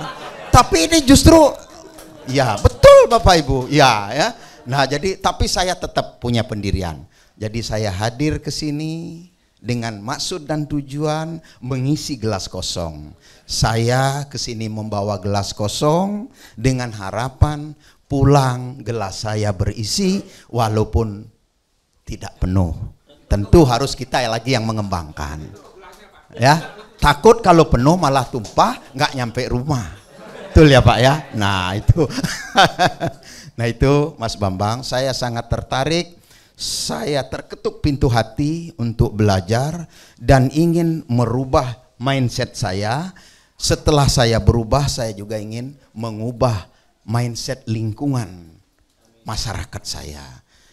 Tapi ini justru ya betul Bapak Ibu. Ya ya Nah, jadi tapi saya tetap punya pendirian. Jadi saya hadir ke sini dengan maksud dan tujuan mengisi gelas kosong. Saya ke sini membawa gelas kosong dengan harapan pulang gelas saya berisi walaupun tidak penuh. Tentu harus kita lagi yang mengembangkan. Ya, takut kalau penuh malah tumpah nggak nyampe rumah. Betul ya Pak ya? Nah, itu. Nah itu Mas Bambang, saya sangat tertarik, saya terketuk pintu hati untuk belajar dan ingin merubah mindset saya. Setelah saya berubah, saya juga ingin mengubah mindset lingkungan masyarakat saya.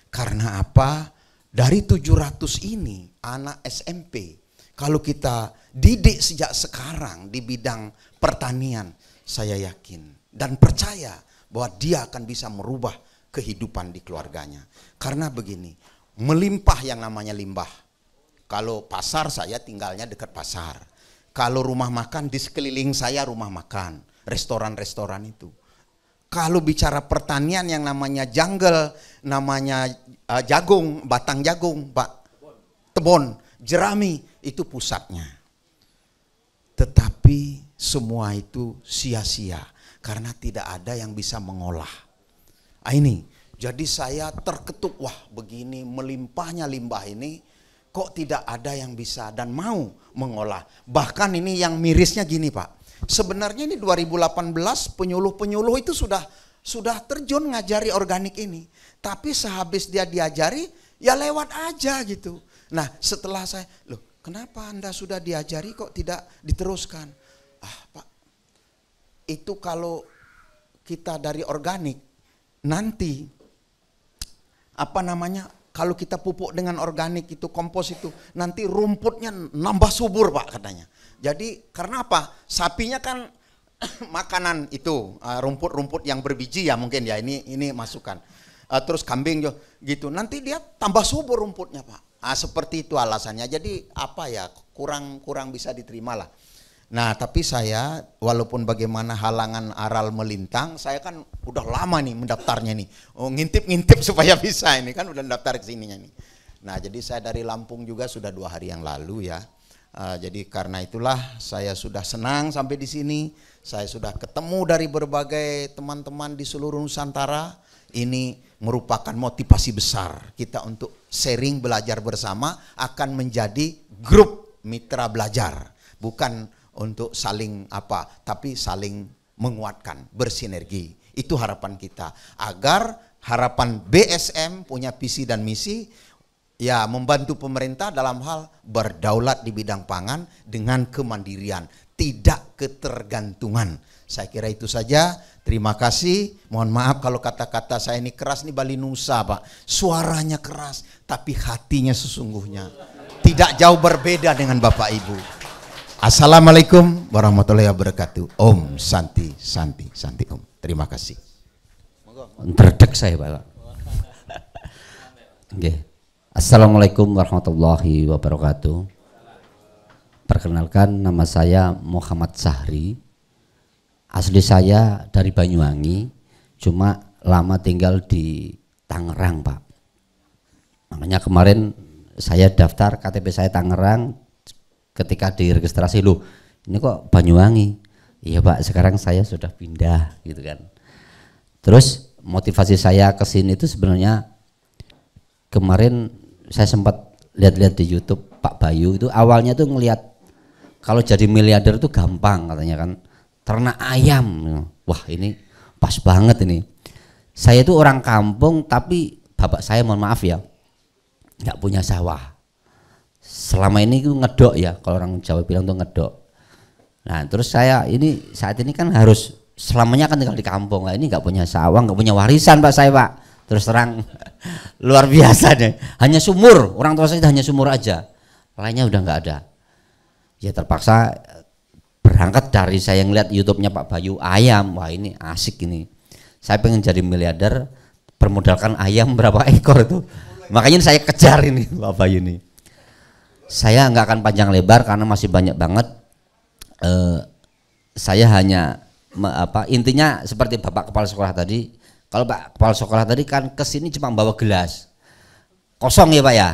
Karena apa? Dari 700 ini anak SMP, kalau kita didik sejak sekarang di bidang pertanian, saya yakin dan percaya bahwa dia akan bisa merubah kehidupan di keluarganya. Karena begini, melimpah yang namanya limbah. Kalau pasar saya tinggalnya dekat pasar. Kalau rumah makan di sekeliling saya rumah makan, restoran-restoran itu. Kalau bicara pertanian yang namanya jungle, namanya eh, jagung, batang jagung, pak tebon, jerami, itu pusatnya. Tetapi semua itu sia-sia karena tidak ada yang bisa mengolah. Ah, ini, jadi saya terketuk, wah begini melimpahnya limbah ini, kok tidak ada yang bisa dan mau mengolah. Bahkan ini yang mirisnya gini Pak, sebenarnya ini 2018 penyuluh-penyuluh itu sudah sudah terjun ngajari organik ini. Tapi sehabis dia diajari, ya lewat aja gitu. Nah setelah saya, loh kenapa Anda sudah diajari kok tidak diteruskan? Ah Pak, itu kalau kita dari organik nanti apa namanya kalau kita pupuk dengan organik itu kompos itu nanti rumputnya nambah subur pak katanya. Jadi karena apa? Sapinya kan makanan itu ah, rumput-rumput yang berbiji ya mungkin ya ini ini masukan. Ah, terus kambing gitu nanti dia tambah subur rumputnya pak. Nah, seperti itu alasannya. Jadi apa ya kurang kurang bisa diterima lah. Nah, tapi saya walaupun bagaimana halangan aral melintang, saya kan udah lama nih mendaftarnya nih. Oh, ngintip-ngintip supaya bisa ini kan udah daftar ke sininya nih. Nah, jadi saya dari Lampung juga sudah dua hari yang lalu ya. Uh, jadi karena itulah saya sudah senang sampai di sini. Saya sudah ketemu dari berbagai teman-teman di seluruh Nusantara. Ini merupakan motivasi besar kita untuk sharing belajar bersama akan menjadi grup mitra belajar, bukan untuk saling apa, tapi saling menguatkan, bersinergi. Itu harapan kita agar harapan BSM punya visi dan misi ya membantu pemerintah dalam hal berdaulat di bidang pangan dengan kemandirian, tidak ketergantungan. Saya kira itu saja. Terima kasih. Mohon maaf kalau kata-kata saya ini keras nih Bali Nusa, Pak. Suaranya keras tapi hatinya sesungguhnya tidak jauh berbeda dengan Bapak Ibu. Assalamualaikum warahmatullahi wabarakatuh. Om Santi, Santi, Santi Om. Terima kasih. Terdek saya Pak. okay. Assalamualaikum warahmatullahi wabarakatuh. Perkenalkan nama saya Muhammad Sahri. Asli saya dari Banyuwangi, cuma lama tinggal di Tangerang Pak. Makanya kemarin saya daftar KTP saya Tangerang, ketika diregistrasi lu ini kok Banyuwangi iya pak sekarang saya sudah pindah gitu kan terus motivasi saya ke sini itu sebenarnya kemarin saya sempat lihat-lihat di YouTube Pak Bayu itu awalnya tuh ngelihat kalau jadi miliarder itu gampang katanya kan ternak ayam wah ini pas banget ini saya itu orang kampung tapi bapak saya mohon maaf ya nggak punya sawah selama ini itu ngedok ya kalau orang Jawa bilang tuh ngedok nah terus saya ini saat ini kan harus selamanya kan tinggal di kampung nah, ini nggak punya sawah nggak punya warisan pak saya pak terus terang luar biasa deh hanya sumur orang tua saya hanya sumur aja lainnya udah nggak ada ya terpaksa berangkat dari saya yang lihat YouTube-nya Pak Bayu ayam wah ini asik ini saya pengen jadi miliarder bermodalkan ayam berapa ekor itu makanya saya kejar ini Pak Bayu ini saya nggak akan panjang lebar karena masih banyak banget. Uh, saya hanya me, apa intinya seperti bapak kepala sekolah tadi. Kalau pak kepala sekolah tadi kan kesini cuma bawa gelas kosong ya pak ya.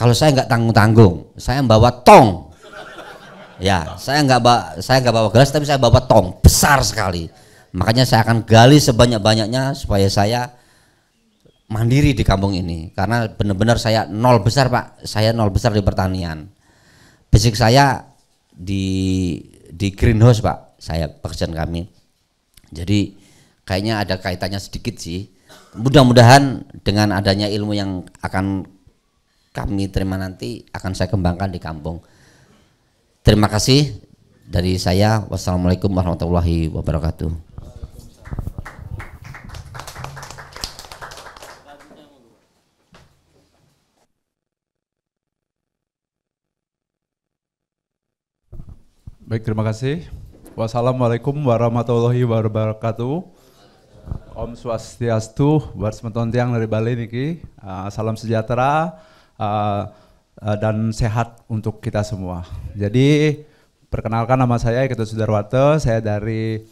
Kalau saya nggak tanggung tanggung, saya bawa tong. Ya, saya nggak bawa saya nggak bawa gelas tapi saya bawa tong besar sekali. Makanya saya akan gali sebanyak banyaknya supaya saya mandiri di kampung ini karena benar-benar saya nol besar pak saya nol besar di pertanian basic saya di di greenhouse pak saya pekerjaan kami jadi kayaknya ada kaitannya sedikit sih mudah-mudahan dengan adanya ilmu yang akan kami terima nanti akan saya kembangkan di kampung terima kasih dari saya wassalamualaikum warahmatullahi wabarakatuh Baik, terima kasih. Wassalamualaikum warahmatullahi wabarakatuh. Om Swastiastu, buat semeton tiang dari Bali niki. Uh, salam sejahtera uh, uh, dan sehat untuk kita semua. Jadi perkenalkan nama saya Iketo Sudarwate, saya dari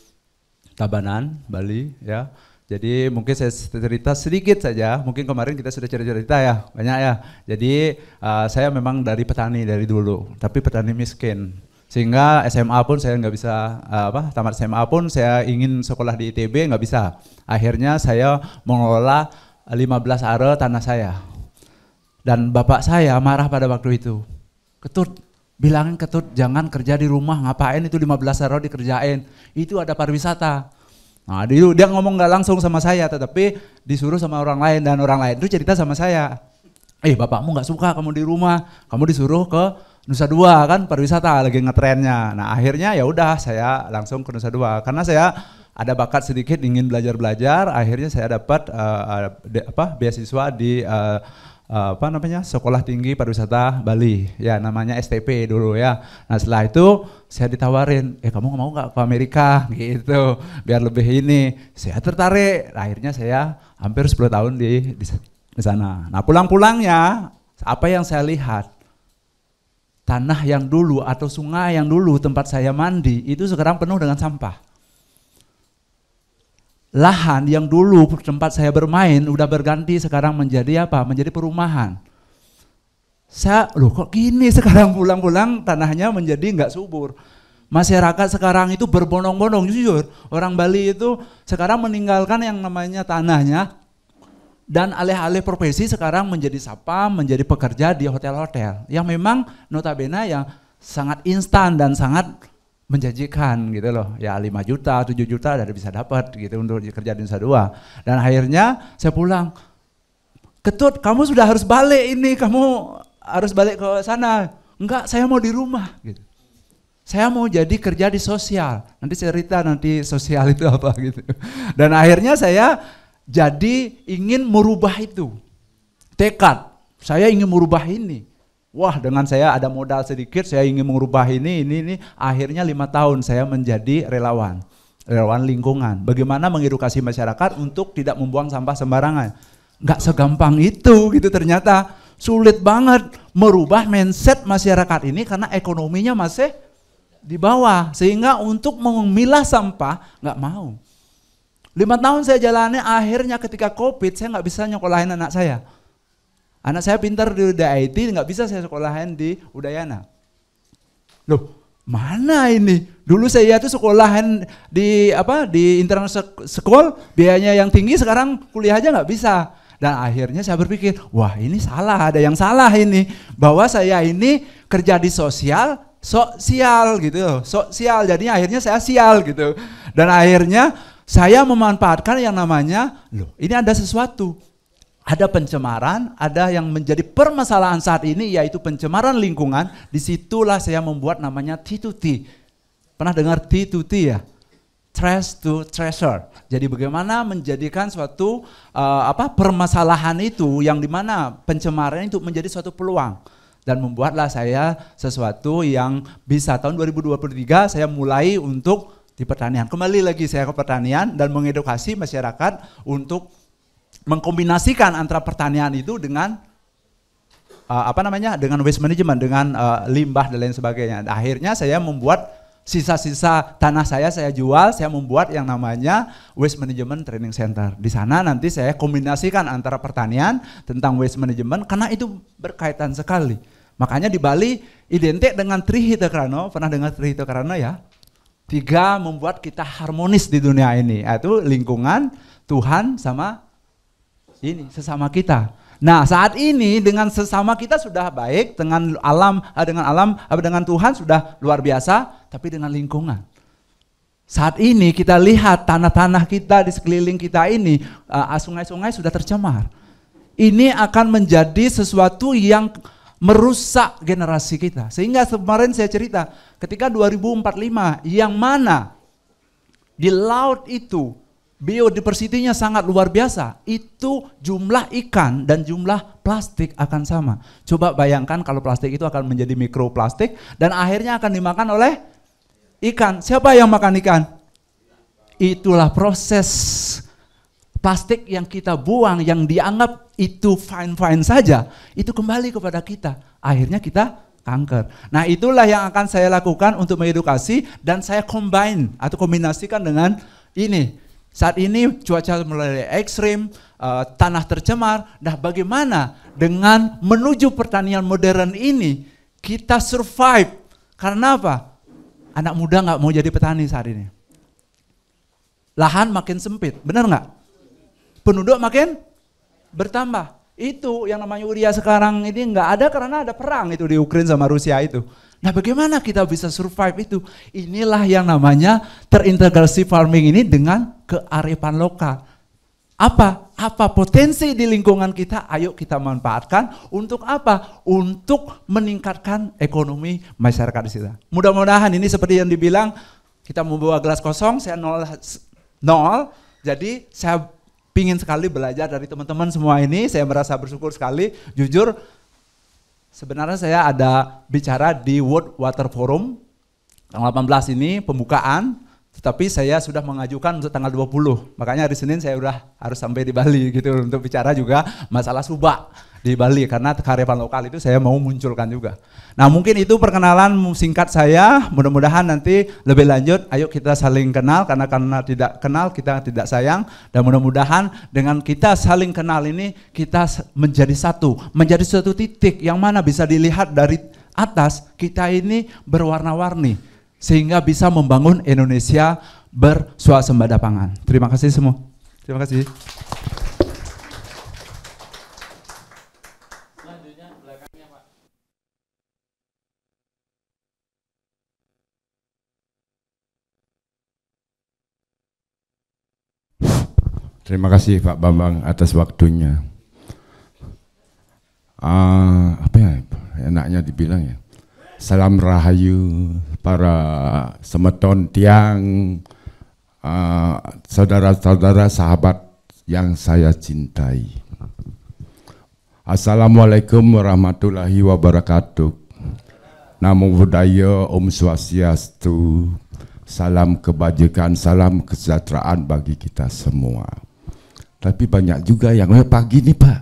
Tabanan, Bali ya. Jadi mungkin saya cerita sedikit saja. Mungkin kemarin kita sudah cerita-cerita ya, banyak ya. Jadi uh, saya memang dari petani dari dulu, tapi petani miskin sehingga SMA pun saya nggak bisa eh, apa tamat SMA pun saya ingin sekolah di ITB nggak bisa akhirnya saya mengelola 15 are tanah saya dan bapak saya marah pada waktu itu ketut bilangin ketut jangan kerja di rumah ngapain itu 15 are dikerjain itu ada pariwisata nah dia, dia ngomong nggak langsung sama saya tetapi disuruh sama orang lain dan orang lain itu cerita sama saya eh bapakmu nggak suka kamu di rumah kamu disuruh ke Nusa Dua kan pariwisata lagi ngetrennya. Nah akhirnya ya udah saya langsung ke Nusa Dua karena saya ada bakat sedikit ingin belajar belajar. Akhirnya saya dapat uh, de, apa beasiswa di uh, uh, apa namanya sekolah tinggi pariwisata Bali ya namanya STP dulu ya. Nah setelah itu saya ditawarin, eh kamu mau nggak ke Amerika gitu biar lebih ini. Saya tertarik. Akhirnya saya hampir 10 tahun di, di sana. Nah pulang-pulangnya apa yang saya lihat tanah yang dulu atau sungai yang dulu tempat saya mandi itu sekarang penuh dengan sampah. Lahan yang dulu tempat saya bermain udah berganti sekarang menjadi apa? Menjadi perumahan. Saya, loh kok gini sekarang pulang-pulang tanahnya menjadi nggak subur. Masyarakat sekarang itu berbondong-bondong, jujur. Orang Bali itu sekarang meninggalkan yang namanya tanahnya dan alih-alih profesi sekarang menjadi sapa, menjadi pekerja di hotel-hotel yang memang notabene yang sangat instan dan sangat menjanjikan gitu loh. Ya 5 juta, 7 juta ada bisa dapat gitu untuk kerja di Nusa Dua. Dan akhirnya saya pulang. Ketut, kamu sudah harus balik ini, kamu harus balik ke sana. Enggak, saya mau di rumah gitu. Saya mau jadi kerja di sosial. Nanti cerita nanti sosial itu apa gitu. Dan akhirnya saya jadi ingin merubah itu. Tekad, saya ingin merubah ini. Wah dengan saya ada modal sedikit, saya ingin merubah ini, ini, ini. Akhirnya lima tahun saya menjadi relawan. Relawan lingkungan. Bagaimana mengedukasi masyarakat untuk tidak membuang sampah sembarangan. Nggak segampang itu gitu ternyata. Sulit banget merubah mindset masyarakat ini karena ekonominya masih di bawah. Sehingga untuk memilah sampah nggak mau. Lima tahun saya jalani, akhirnya ketika COVID, saya nggak bisa nyokolahin anak saya. Anak saya pintar di it nggak bisa saya sekolahin di Udayana. Loh, mana ini? Dulu saya tuh sekolahin di apa di international school, biayanya yang tinggi, sekarang kuliah aja nggak bisa. Dan akhirnya saya berpikir, wah ini salah, ada yang salah ini. Bahwa saya ini kerja di sosial, sosial gitu, sosial. Jadi akhirnya saya sial gitu. Dan akhirnya saya memanfaatkan yang namanya, loh ini ada sesuatu. Ada pencemaran, ada yang menjadi permasalahan saat ini yaitu pencemaran lingkungan. Disitulah saya membuat namanya T2T. Pernah dengar T2T ya? trash to treasure. Jadi bagaimana menjadikan suatu uh, apa permasalahan itu yang dimana pencemaran itu menjadi suatu peluang dan membuatlah saya sesuatu yang bisa tahun 2023 saya mulai untuk di pertanian. Kembali lagi saya ke pertanian dan mengedukasi masyarakat untuk mengkombinasikan antara pertanian itu dengan uh, apa namanya dengan waste management dengan uh, limbah dan lain sebagainya. Dan akhirnya saya membuat sisa-sisa tanah saya saya jual, saya membuat yang namanya waste management training center. Di sana nanti saya kombinasikan antara pertanian tentang waste management karena itu berkaitan sekali. Makanya di Bali identik dengan Trihita Krano, pernah dengar Trihita Krano ya? Tiga membuat kita harmonis di dunia ini, yaitu lingkungan, Tuhan sama ini sesama kita. Nah, saat ini dengan sesama kita sudah baik, dengan alam eh, dengan alam eh, dengan Tuhan sudah luar biasa, tapi dengan lingkungan. Saat ini kita lihat tanah-tanah kita di sekeliling kita ini, eh, sungai-sungai sudah tercemar. Ini akan menjadi sesuatu yang merusak generasi kita. Sehingga kemarin saya cerita, ketika 2045 yang mana di laut itu biodiversitinya sangat luar biasa, itu jumlah ikan dan jumlah plastik akan sama. Coba bayangkan kalau plastik itu akan menjadi mikroplastik dan akhirnya akan dimakan oleh ikan. Siapa yang makan ikan? Itulah proses plastik yang kita buang yang dianggap itu fine-fine saja, itu kembali kepada kita. Akhirnya kita kanker. Nah, itulah yang akan saya lakukan untuk mengedukasi dan saya combine atau kombinasikan dengan ini. Saat ini cuaca mulai ekstrim, uh, tanah tercemar. Nah, bagaimana dengan menuju pertanian modern ini kita survive? Karena apa? Anak muda nggak mau jadi petani saat ini. Lahan makin sempit, benar nggak? penduduk makin bertambah. Itu yang namanya Uria sekarang ini nggak ada karena ada perang itu di Ukraina sama Rusia itu. Nah bagaimana kita bisa survive itu? Inilah yang namanya terintegrasi farming ini dengan kearifan lokal. Apa? Apa potensi di lingkungan kita? Ayo kita manfaatkan untuk apa? Untuk meningkatkan ekonomi masyarakat di situ. Mudah-mudahan ini seperti yang dibilang, kita membawa gelas kosong, saya nol, nol jadi saya pingin sekali belajar dari teman-teman semua ini. Saya merasa bersyukur sekali. Jujur, sebenarnya saya ada bicara di World Water Forum tanggal 18 ini pembukaan. Tetapi saya sudah mengajukan untuk tanggal 20. Makanya hari Senin saya sudah harus sampai di Bali gitu untuk bicara juga masalah subak di Bali karena karyawan lokal itu saya mau munculkan juga. Nah mungkin itu perkenalan singkat saya. Mudah-mudahan nanti lebih lanjut. Ayo kita saling kenal karena karena tidak kenal kita tidak sayang dan mudah-mudahan dengan kita saling kenal ini kita menjadi satu, menjadi suatu titik yang mana bisa dilihat dari atas kita ini berwarna-warni sehingga bisa membangun Indonesia bersuasembada pangan. Terima kasih semua. Terima kasih. Terima kasih Pak Bambang atas waktunya. Uh, apa ya enaknya dibilang ya. Salam rahayu para semeton tiang, saudara ah, saudara-saudara sahabat yang saya cintai. Assalamualaikum warahmatullahi wabarakatuh. Namo Buddhaya, Om Swastiastu. Salam kebajikan, salam kesejahteraan bagi kita semua. Tapi banyak juga yang eh, pagi nih Pak.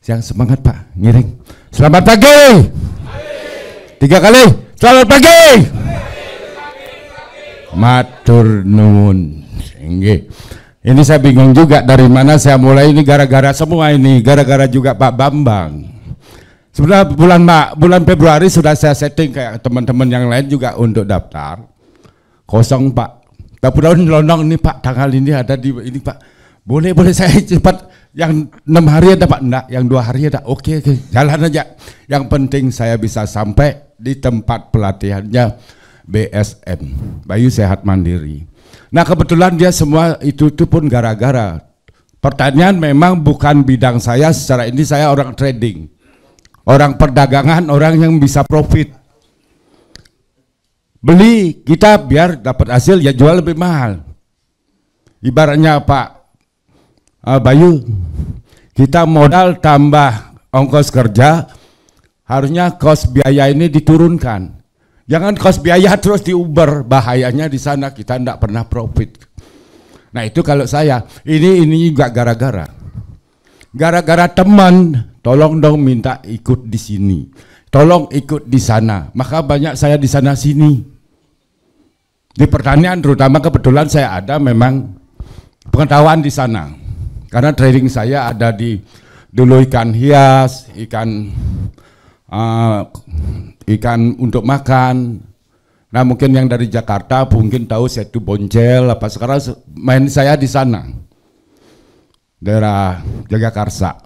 siang semangat Pak, ngiring. Selamat pagi. Tiga kali. Selamat pagi. Matur nuwun. Ini saya bingung juga dari mana saya mulai ini gara-gara semua ini, gara-gara juga Pak Bambang. Sebenarnya bulan bulan Februari sudah saya setting kayak teman-teman yang lain juga untuk daftar. Kosong Pak. Tapi daun lonong ini Pak, tanggal ini ada di ini Pak boleh boleh saya cepat yang enam hari ada pak enggak yang dua hari ada oke oke jalan aja yang penting saya bisa sampai di tempat pelatihannya BSM Bayu Sehat Mandiri nah kebetulan dia semua itu itu pun gara-gara pertanyaan memang bukan bidang saya secara ini saya orang trading orang perdagangan orang yang bisa profit beli kita biar dapat hasil ya jual lebih mahal ibaratnya pak uh, Bayu, kita modal tambah ongkos kerja, harusnya kos biaya ini diturunkan. Jangan kos biaya terus diuber, bahayanya di sana kita tidak pernah profit. Nah itu kalau saya, ini ini juga gara-gara. Gara-gara teman, tolong dong minta ikut di sini. Tolong ikut di sana. Maka banyak saya di sana sini. Di pertanian terutama kebetulan saya ada memang pengetahuan di sana. Karena trading saya ada di dulu ikan hias, ikan uh, ikan untuk makan. Nah mungkin yang dari Jakarta mungkin tahu setu boncel apa sekarang main saya di sana daerah Jagakarsa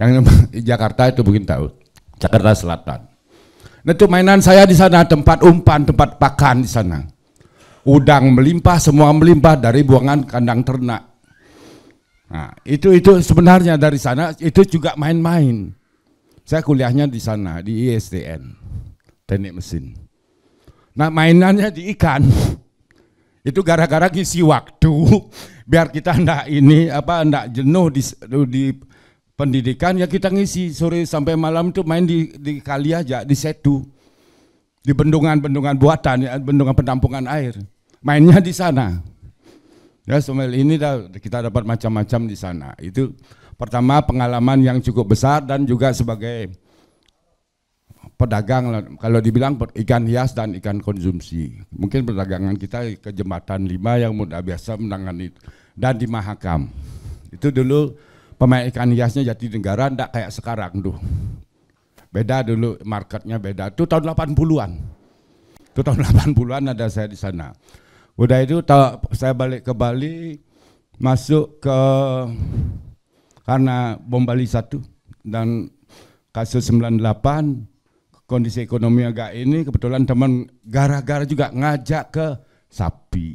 yang Jakarta itu mungkin tahu Jakarta Selatan. Nah itu mainan saya di sana tempat umpan tempat pakan di sana udang melimpah semua melimpah dari buangan kandang ternak Nah, itu itu sebenarnya dari sana itu juga main-main. Saya kuliahnya di sana di ISDN, teknik mesin. Nah, mainannya di ikan. Itu gara-gara ngisi waktu biar kita ndak ini apa ndak jenuh di di pendidikan ya kita ngisi sore sampai malam itu main di di kali aja di setu. Di bendungan-bendungan buatan, ya, bendungan penampungan air. Mainnya di sana. Ya, sumel ini kita dapat macam-macam di sana. Itu pertama pengalaman yang cukup besar dan juga sebagai pedagang kalau dibilang ikan hias dan ikan konsumsi. Mungkin perdagangan kita ke jembatan lima yang mudah biasa menangani dan di Mahakam. Itu dulu pemain ikan hiasnya jadi negara tidak kayak sekarang tuh. Beda dulu marketnya beda. Itu tahun 80-an. Itu tahun 80-an ada saya di sana. Udah itu saya balik ke Bali, masuk ke karena bom Bali satu dan kasus 98 kondisi ekonomi agak ini kebetulan teman gara-gara juga ngajak ke sapi.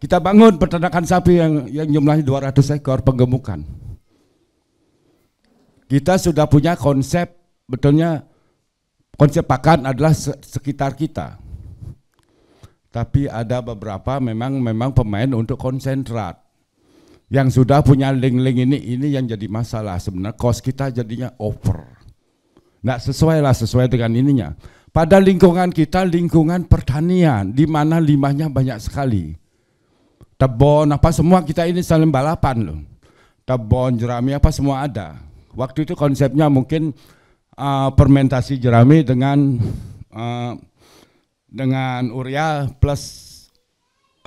Kita bangun peternakan sapi yang yang jumlahnya 200 ekor penggemukan. Kita sudah punya konsep betulnya konsep pakan adalah sekitar kita tapi ada beberapa memang memang pemain untuk konsentrat yang sudah punya link-link ini ini yang jadi masalah sebenarnya kos kita jadinya over nggak sesuai lah sesuai dengan ininya pada lingkungan kita lingkungan pertanian di mana limbahnya banyak sekali tebon apa semua kita ini saling balapan loh tebon jerami apa semua ada waktu itu konsepnya mungkin uh, fermentasi jerami dengan uh, dengan urea plus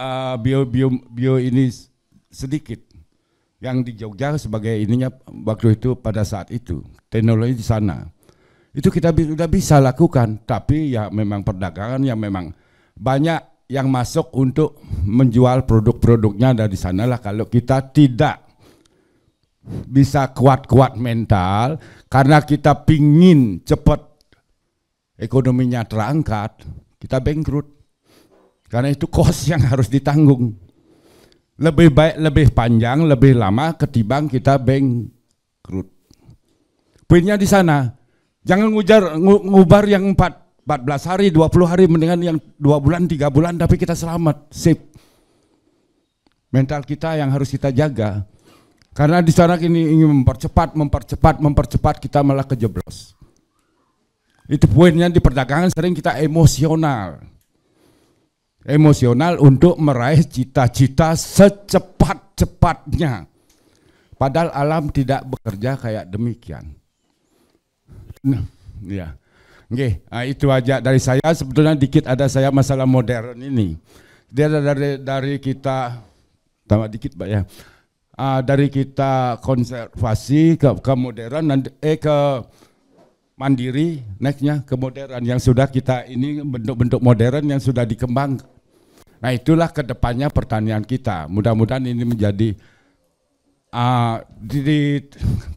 uh, bio bio bio ini sedikit yang di Jogja sebagai ininya waktu itu pada saat itu teknologi di sana itu kita sudah bisa lakukan tapi ya memang perdagangan yang memang banyak yang masuk untuk menjual produk-produknya dari sanalah kalau kita tidak bisa kuat-kuat mental karena kita pingin cepat ekonominya terangkat kita bangkrut. Karena itu kos yang harus ditanggung. Lebih baik, lebih panjang, lebih lama ketimbang kita bangkrut. Poinnya di sana. Jangan ngujar, ngubar yang 4, 14 hari, 20 hari, mendingan yang dua bulan, tiga bulan, tapi kita selamat, sip Mental kita yang harus kita jaga. Karena di sana ini ingin mempercepat, mempercepat, mempercepat, kita malah kejeblos. Itu poinnya di perdagangan sering kita emosional. Emosional untuk meraih cita-cita secepat-cepatnya. Padahal alam tidak bekerja kayak demikian. Nah, ya. Oke, nah, itu aja dari saya. Sebetulnya dikit ada saya masalah modern ini. Dia dari dari kita tambah dikit, Pak ya. Uh, dari kita konservasi ke, ke modern, eh ke mandiri, nextnya ke modern yang sudah kita ini bentuk-bentuk modern yang sudah dikembang Nah itulah kedepannya pertanian kita. Mudah-mudahan ini menjadi uh, di, di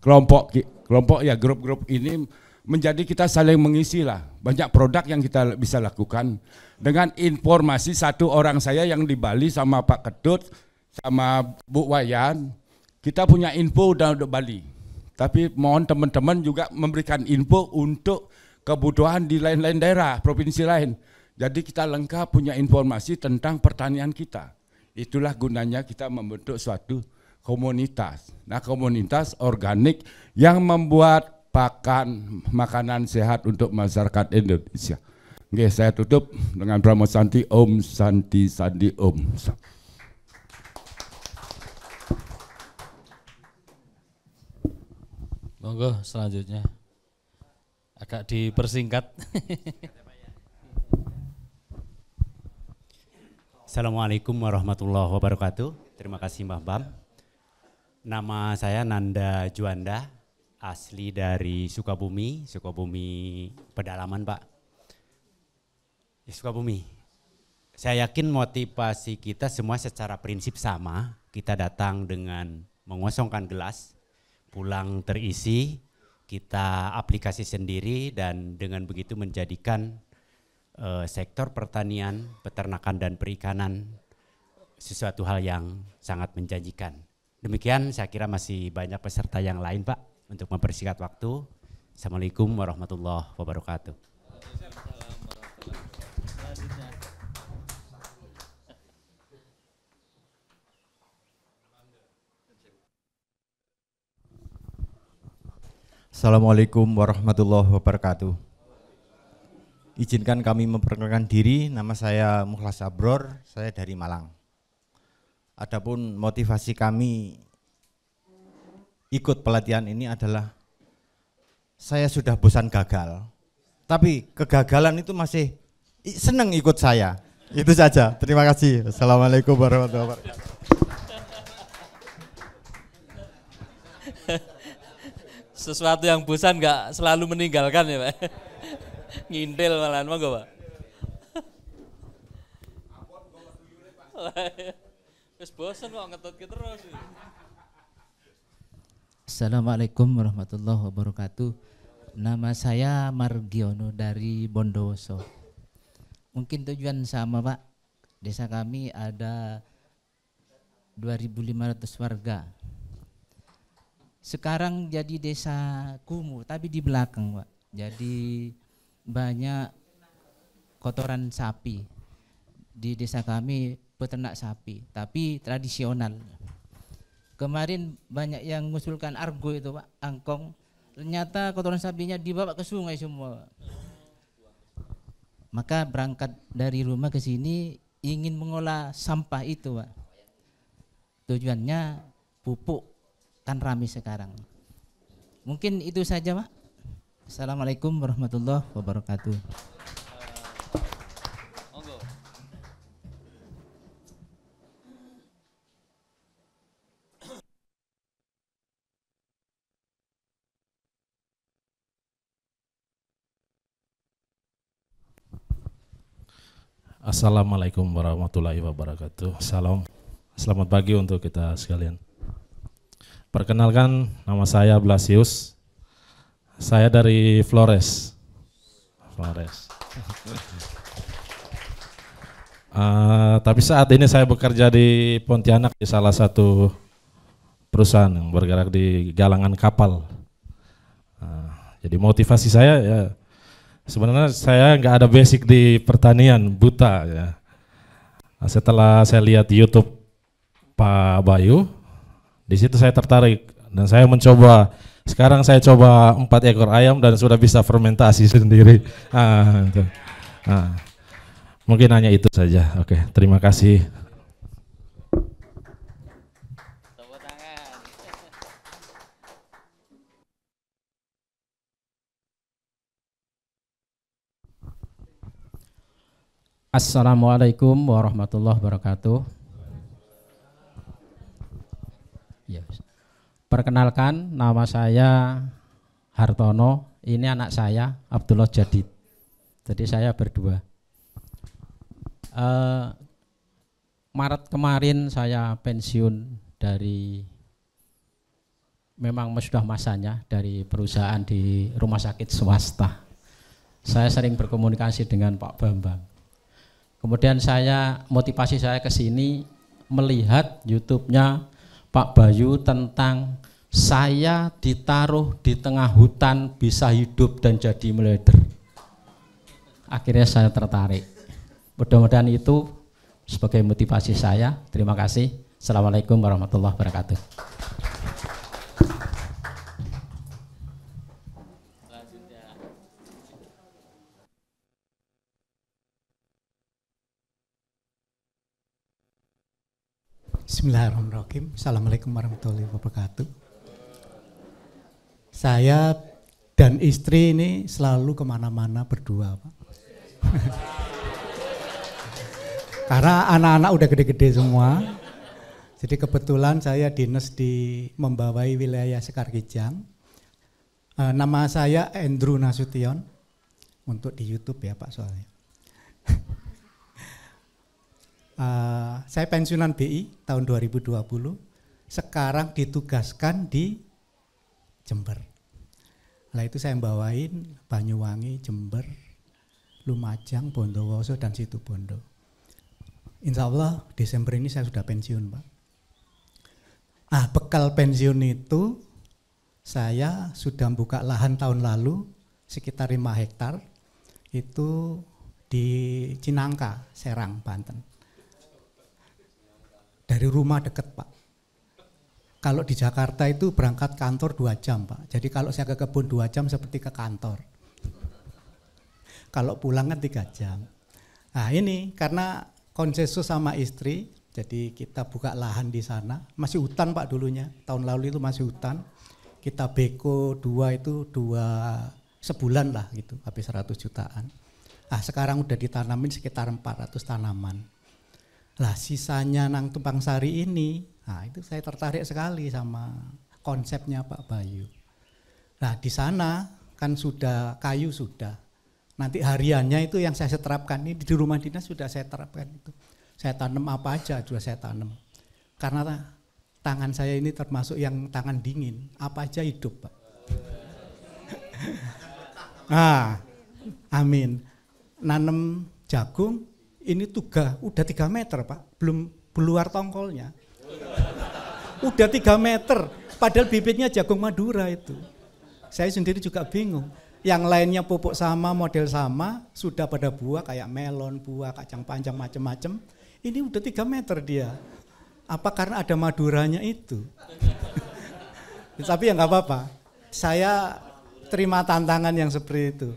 kelompok kelompok ya grup-grup ini menjadi kita saling mengisi lah banyak produk yang kita bisa lakukan dengan informasi satu orang saya yang di Bali sama Pak Ketut sama Bu Wayan kita punya info udah untuk Bali tapi mohon teman-teman juga memberikan info untuk kebutuhan di lain-lain daerah, provinsi lain. Jadi kita lengkap punya informasi tentang pertanian kita. Itulah gunanya kita membentuk suatu komunitas. Nah, komunitas organik yang membuat pakan makanan sehat untuk masyarakat Indonesia. Oke, saya tutup dengan Santi Om Santi Santi Om. Monggo selanjutnya. Agak dipersingkat. Assalamualaikum warahmatullahi wabarakatuh. Terima kasih Mbah Bam. Nama saya Nanda Juanda, asli dari Sukabumi, Sukabumi pedalaman Pak. Ya, Sukabumi. Saya yakin motivasi kita semua secara prinsip sama. Kita datang dengan mengosongkan gelas, pulang terisi, kita aplikasi sendiri dan dengan begitu menjadikan uh, sektor pertanian, peternakan dan perikanan sesuatu hal yang sangat menjanjikan. Demikian saya kira masih banyak peserta yang lain Pak untuk mempersingkat waktu. Assalamualaikum warahmatullahi wabarakatuh. Assalamualaikum warahmatullahi wabarakatuh. Izinkan kami memperkenalkan diri, nama saya Mukhlas Abror, saya dari Malang. Adapun motivasi kami ikut pelatihan ini adalah saya sudah bosan gagal, tapi kegagalan itu masih seneng ikut saya. Itu saja. Terima kasih. Assalamualaikum warahmatullahi wabarakatuh sesuatu yang bosan nggak selalu meninggalkan ya Pak. Ngintil malahan monggo Pak. Terus bosan kok ngetot terus. Assalamualaikum warahmatullahi wabarakatuh. Nama saya Margiono dari Bondowoso. Mungkin tujuan sama Pak. Desa kami ada 2.500 warga sekarang jadi desa kumuh tapi di belakang pak jadi banyak kotoran sapi di desa kami peternak sapi tapi tradisional kemarin banyak yang mengusulkan argo itu pak angkong ternyata kotoran sapinya dibawa ke sungai semua maka berangkat dari rumah ke sini ingin mengolah sampah itu pak tujuannya pupuk kan rame sekarang. Mungkin itu saja, Pak. Assalamualaikum warahmatullahi wabarakatuh. Assalamualaikum warahmatullahi wabarakatuh. Salam. Selamat pagi untuk kita sekalian. Perkenalkan, nama saya Blasius. Saya dari Flores. Flores. uh, tapi saat ini saya bekerja di Pontianak di salah satu perusahaan yang bergerak di galangan kapal. Uh, jadi motivasi saya ya sebenarnya saya nggak ada basic di pertanian buta ya. Nah, setelah saya lihat YouTube Pak Bayu, di situ saya tertarik dan saya mencoba. Sekarang saya coba empat ekor ayam dan sudah bisa fermentasi sendiri. Ah, Ah. Mungkin hanya itu saja. Oke, terima kasih. Assalamualaikum warahmatullahi wabarakatuh. Perkenalkan, nama saya Hartono. Ini anak saya Abdullah Jadid. Jadi saya berdua. Uh, Maret kemarin saya pensiun dari memang sudah masanya dari perusahaan di rumah sakit swasta. Saya sering berkomunikasi dengan Pak Bambang. Kemudian saya motivasi saya ke sini melihat YouTube-nya Pak Bayu tentang saya ditaruh di tengah hutan bisa hidup dan jadi meleder. Akhirnya saya tertarik. Mudah-mudahan itu sebagai motivasi saya. Terima kasih. Assalamualaikum warahmatullahi wabarakatuh. Bismillahirrahmanirrahim. Assalamualaikum warahmatullahi wabarakatuh. Saya dan istri ini selalu kemana-mana berdua, Pak. Karena anak-anak udah gede-gede semua. Jadi kebetulan saya dinas di membawai wilayah Sekar Kijang. E, nama saya Andrew Nasution untuk di YouTube ya Pak soalnya. Uh, saya pensiunan BI tahun 2020. Sekarang ditugaskan di Jember. Lah itu saya bawain Banyuwangi, Jember, Lumajang, Bondowoso dan situ Bondo. Insya Allah Desember ini saya sudah pensiun Pak. Ah bekal pensiun itu saya sudah buka lahan tahun lalu sekitar 5 hektar itu di Cinangka, Serang, Banten. Dari rumah dekat Pak kalau di Jakarta itu berangkat kantor dua jam Pak. Jadi kalau saya ke kebun dua jam seperti ke kantor. kalau pulang kan tiga jam. Nah ini karena konsensus sama istri, jadi kita buka lahan di sana. Masih hutan Pak dulunya, tahun lalu itu masih hutan. Kita beko dua itu dua sebulan lah gitu, habis 100 jutaan. Nah sekarang udah ditanamin sekitar 400 tanaman. Lah sisanya nang tumpang sari ini Nah, itu saya tertarik sekali sama konsepnya Pak Bayu. Nah, di sana kan sudah kayu sudah. Nanti hariannya itu yang saya terapkan ini di rumah dinas sudah saya terapkan itu. Saya tanam apa aja sudah saya tanam. Karena tangan saya ini termasuk yang tangan dingin, apa aja hidup, Pak. ah, amin. Nanem jagung ini tuga udah tiga meter, Pak. Belum keluar tongkolnya Udah tiga meter, padahal bibitnya jagung Madura itu. Saya sendiri juga bingung. Yang lainnya pupuk sama, model sama, sudah pada buah kayak melon, buah, kacang panjang, macam-macam. Ini udah tiga meter dia. Apa karena ada maduranya itu? Tapi ya nggak apa-apa. Saya terima tantangan yang seperti itu.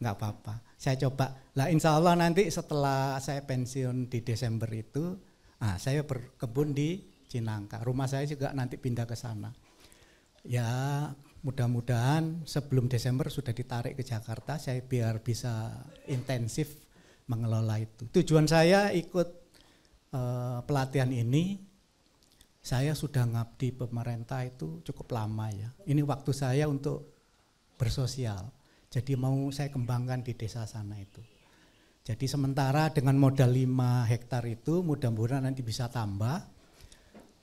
Nggak apa-apa. Saya coba. Lah insya Allah nanti setelah saya pensiun di Desember itu, Nah, saya berkebun di Cinangka. Rumah saya juga nanti pindah ke sana. Ya, mudah-mudahan sebelum Desember sudah ditarik ke Jakarta, saya biar bisa intensif mengelola itu. Tujuan saya ikut e, pelatihan ini, saya sudah ngabdi pemerintah itu cukup lama ya. Ini waktu saya untuk bersosial. Jadi mau saya kembangkan di desa sana itu. Jadi sementara dengan modal 5 hektar itu mudah-mudahan nanti bisa tambah,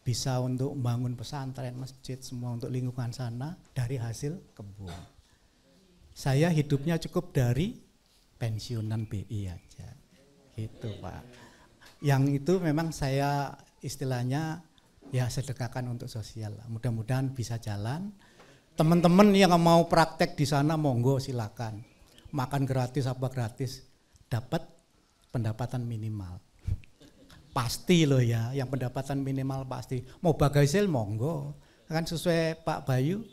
bisa untuk membangun pesantren, masjid, semua untuk lingkungan sana dari hasil kebun. Saya hidupnya cukup dari pensiunan BI aja. Gitu Pak. Yang itu memang saya istilahnya ya sedekahkan untuk sosial. Mudah-mudahan bisa jalan. Teman-teman yang mau praktek di sana monggo silakan. Makan gratis apa gratis dapat pendapatan minimal. Pasti loh ya, yang pendapatan minimal pasti. Mau bagai sel monggo, kan sesuai Pak Bayu,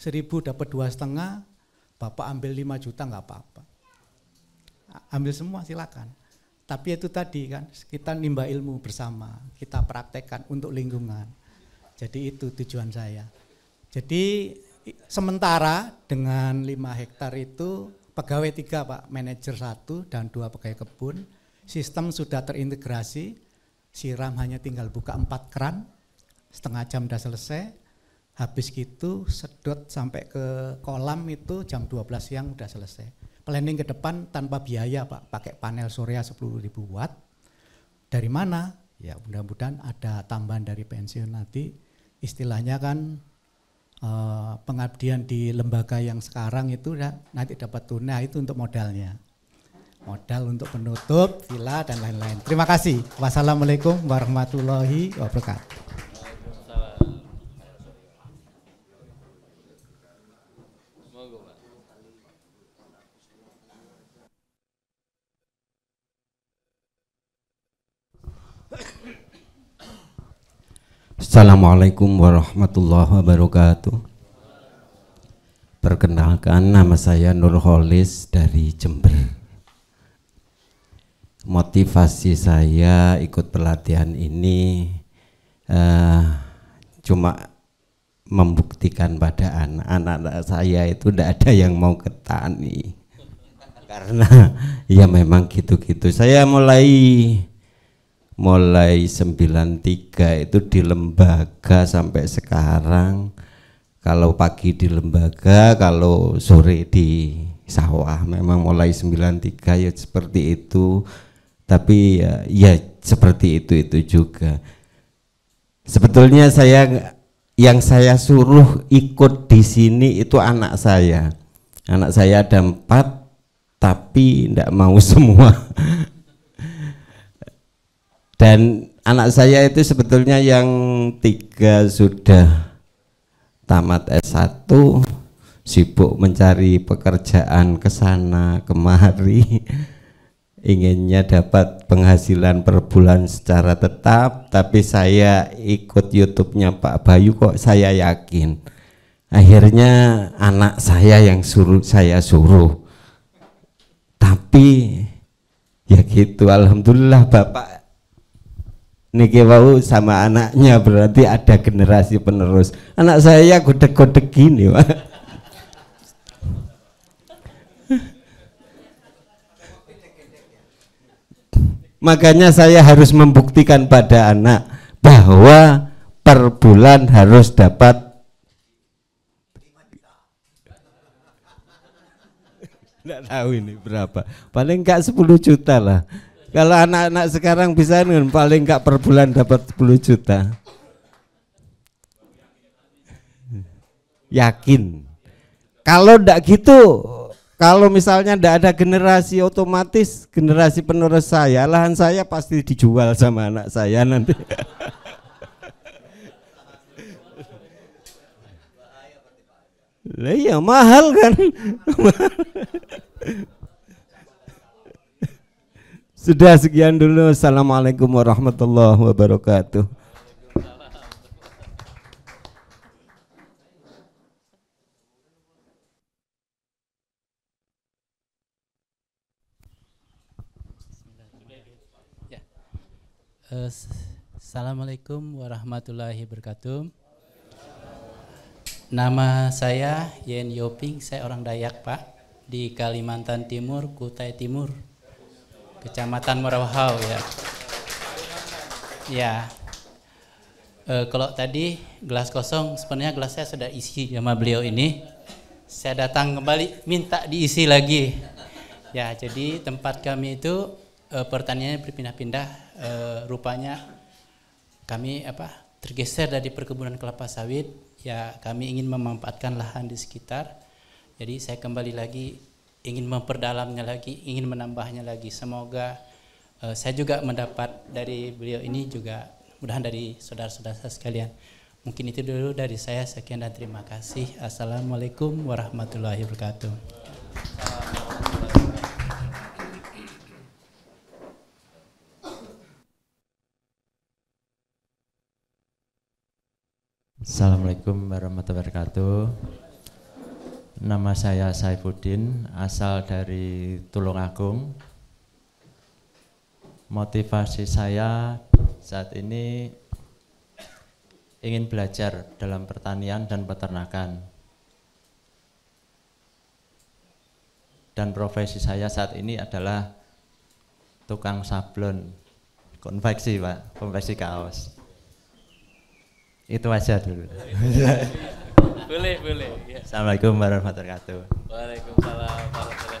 seribu dapat dua setengah, Bapak ambil lima juta nggak apa-apa. Ambil semua silakan. Tapi itu tadi kan, kita nimba ilmu bersama, kita praktekkan untuk lingkungan. Jadi itu tujuan saya. Jadi sementara dengan lima hektar itu pegawai tiga Pak, manajer satu dan dua pegawai kebun. Sistem sudah terintegrasi, siram hanya tinggal buka empat keran, setengah jam sudah selesai. Habis gitu sedot sampai ke kolam itu jam 12 siang sudah selesai. Planning ke depan tanpa biaya Pak, pakai panel surya 10.000 watt. Dari mana? Ya mudah-mudahan ada tambahan dari pensiun nanti. Istilahnya kan Eh, pengabdian di lembaga yang sekarang itu ya, nanti dapat tunai itu untuk modalnya. Modal untuk penutup, villa dan lain-lain. Terima kasih. Wassalamualaikum warahmatullahi wabarakatuh. Assalamualaikum warahmatullahi wabarakatuh Perkenalkan nama saya Nur Holis dari Jember Motivasi saya ikut pelatihan ini uh, Cuma membuktikan pada anak-anak saya itu tidak ada yang mau ke Karena ya memang gitu-gitu Saya mulai mulai 93 itu di lembaga sampai sekarang kalau pagi di lembaga kalau sore di sawah memang mulai 93 ya seperti itu tapi ya, ya seperti itu itu juga sebetulnya saya yang saya suruh ikut di sini itu anak saya anak saya ada empat tapi tidak mau semua dan anak saya itu sebetulnya yang tiga sudah tamat S1 sibuk mencari pekerjaan ke sana kemari inginnya dapat penghasilan per bulan secara tetap tapi saya ikut YouTube-nya Pak Bayu kok saya yakin akhirnya anak saya yang suruh saya suruh tapi ya gitu Alhamdulillah Bapak Niki wau sama anaknya berarti ada generasi penerus. Anak saya gudeg-gudeg gini, Pak. Makanya saya harus membuktikan pada anak bahwa per bulan harus dapat Tidak tahu ini berapa. Paling enggak 10 juta lah. Kalau anak-anak sekarang bisa kan paling nggak per bulan dapat 10 juta. Yakin. Kalau ndak gitu, kalau misalnya ndak ada generasi otomatis, generasi penerus saya, lahan saya pasti dijual sama anak saya nanti. Lah iya mahal kan. Sudah sekian dulu. Assalamualaikum warahmatullahi wabarakatuh. Ya. Eh, Assalamualaikum warahmatullahi wabarakatuh. Nama saya Yen Yoping, saya orang Dayak Pak di Kalimantan Timur, Kutai Timur. Kecamatan Merauhau ya. Ya. E, kalau tadi gelas kosong, sebenarnya gelas saya sudah isi sama beliau ini. Saya datang kembali minta diisi lagi. Ya, jadi tempat kami itu e, pertaniannya berpindah-pindah. E, rupanya kami apa tergeser dari perkebunan kelapa sawit. Ya, kami ingin memanfaatkan lahan di sekitar. Jadi saya kembali lagi ingin memperdalamnya lagi, ingin menambahnya lagi. Semoga uh, saya juga mendapat dari beliau ini juga mudahan dari saudara-saudara sekalian. Mungkin itu dulu dari saya. Sekian dan terima kasih. Assalamualaikum warahmatullahi wabarakatuh. Assalamualaikum warahmatullahi wabarakatuh. Nama saya Saifuddin, asal dari Tulungagung. Motivasi saya saat ini ingin belajar dalam pertanian dan peternakan. Dan profesi saya saat ini adalah tukang sablon konveksi, Pak, konveksi kaos. Itu aja dulu. boleh, boleh. Ya. Assalamualaikum warahmatullahi wabarakatuh. Waalaikumsalam warahmatullahi wabarakatuh.